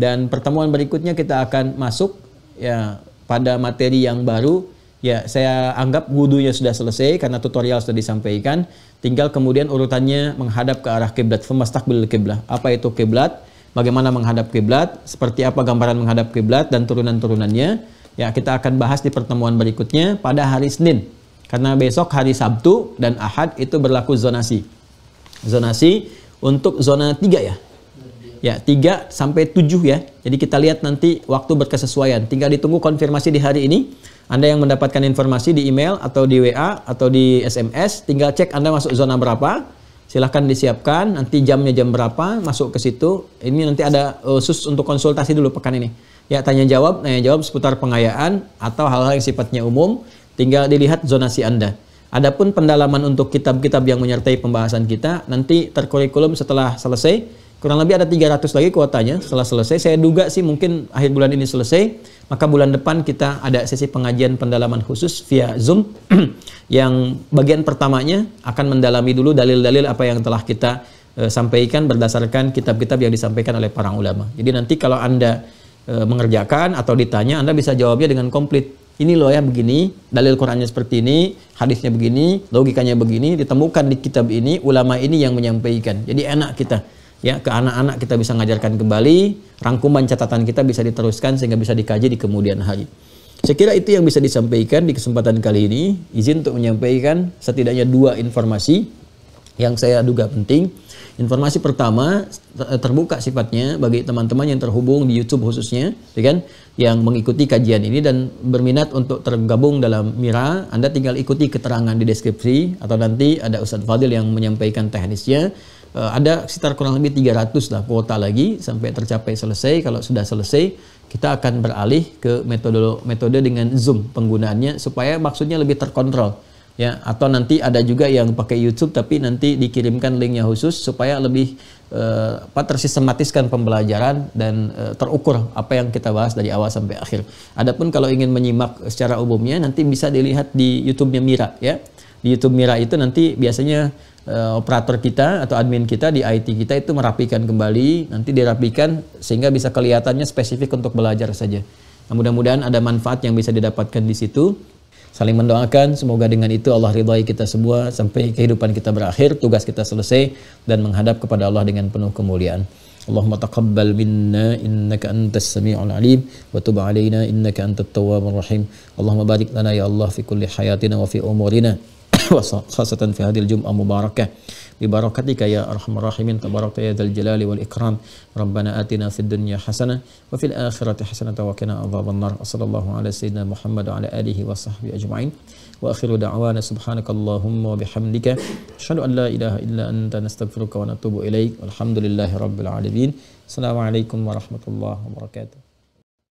dan pertemuan berikutnya kita akan masuk ya pada materi yang baru Ya, saya anggap wudhunya sudah selesai karena tutorial sudah disampaikan. Tinggal kemudian urutannya menghadap ke arah kiblat, femastaqbil kiblah. Apa itu kiblat? Bagaimana menghadap kiblat? Seperti apa gambaran menghadap kiblat dan turunan-turunannya? Ya, kita akan bahas di pertemuan berikutnya pada hari Senin. Karena besok hari Sabtu dan Ahad itu berlaku zonasi. Zonasi untuk zona 3 ya. Ya, 3 sampai 7 ya. Jadi kita lihat nanti waktu berkesesuaian. Tinggal ditunggu konfirmasi di hari ini. Anda yang mendapatkan informasi di email atau di WA atau di SMS, tinggal cek Anda masuk zona berapa. Silahkan disiapkan, nanti jamnya jam berapa, masuk ke situ. Ini nanti ada eh, khusus untuk konsultasi dulu pekan ini. Ya, tanya jawab, tanya jawab seputar pengayaan atau hal-hal yang sifatnya umum. Tinggal dilihat zonasi Anda. Adapun pendalaman untuk kitab-kitab yang menyertai pembahasan kita nanti terkurikulum setelah selesai Kurang lebih ada 300 lagi kuotanya setelah selesai. Saya duga sih mungkin akhir bulan ini selesai. Maka bulan depan kita ada sesi pengajian pendalaman khusus via Zoom. (clears throat) yang bagian pertamanya akan mendalami dulu dalil-dalil apa yang telah kita e, sampaikan berdasarkan kitab-kitab yang disampaikan oleh para ulama. Jadi nanti kalau Anda e, mengerjakan atau ditanya, Anda bisa jawabnya dengan komplit ini loh ya begini, dalil Qurannya seperti ini, hadisnya begini, logikanya begini, ditemukan di kitab ini, ulama ini yang menyampaikan. Jadi enak kita ya ke anak-anak kita bisa mengajarkan kembali, rangkuman catatan kita bisa diteruskan sehingga bisa dikaji di kemudian hari. Saya kira itu yang bisa disampaikan di kesempatan kali ini. Izin untuk menyampaikan setidaknya dua informasi yang saya duga penting. Informasi pertama eh, terbuka sifatnya bagi teman-teman yang terhubung di YouTube khususnya, ya kan, yang mengikuti kajian ini dan berminat untuk tergabung dalam Mira, Anda tinggal ikuti keterangan di deskripsi atau nanti ada Ustadz Fadil yang menyampaikan teknisnya Eh, ada sekitar kurang lebih 300 lah kuota lagi sampai tercapai selesai. Kalau sudah selesai, kita akan beralih ke metode metode dengan Zoom penggunaannya supaya maksudnya lebih terkontrol ya atau nanti ada juga yang pakai YouTube tapi nanti dikirimkan linknya khusus supaya lebih eh, tersistematiskan pembelajaran dan eh, terukur apa yang kita bahas dari awal sampai akhir. Adapun kalau ingin menyimak secara umumnya nanti bisa dilihat di YouTube-nya Mira ya. Di YouTube Mira itu nanti biasanya uh, operator kita atau admin kita di IT kita itu merapikan kembali, nanti dirapikan sehingga bisa kelihatannya spesifik untuk belajar saja. Nah, mudah-mudahan ada manfaat yang bisa didapatkan di situ. Saling mendoakan, semoga dengan itu Allah ridhai kita semua sampai kehidupan kita berakhir, tugas kita selesai dan menghadap kepada Allah dengan penuh kemuliaan. اللهم تقبل منا إنك أنت السميع العليم وتب علينا إنك أنت التواب الرحيم اللهم بارك لنا يا الله في كل حياتنا وفي أمورنا (laughs) وخاصة في هذه الجمعة المباركة ببركتك يا أرحم الراحمين تبارك يا ذا الجلال والإكرام ربنا آتنا في الدنيا حسنة وفي الآخرة حسنة وقنا عذاب النار وصلى الله على سيدنا محمد وعلى آله وصحبه أجمعين وآخر دعوانا سبحانك اللهم وبحمدك أشهد أن لا إله إلا أنت نستغفرك ونتوب إليك والحمد لله رب العالمين السلام عليكم ورحمة الله وبركاته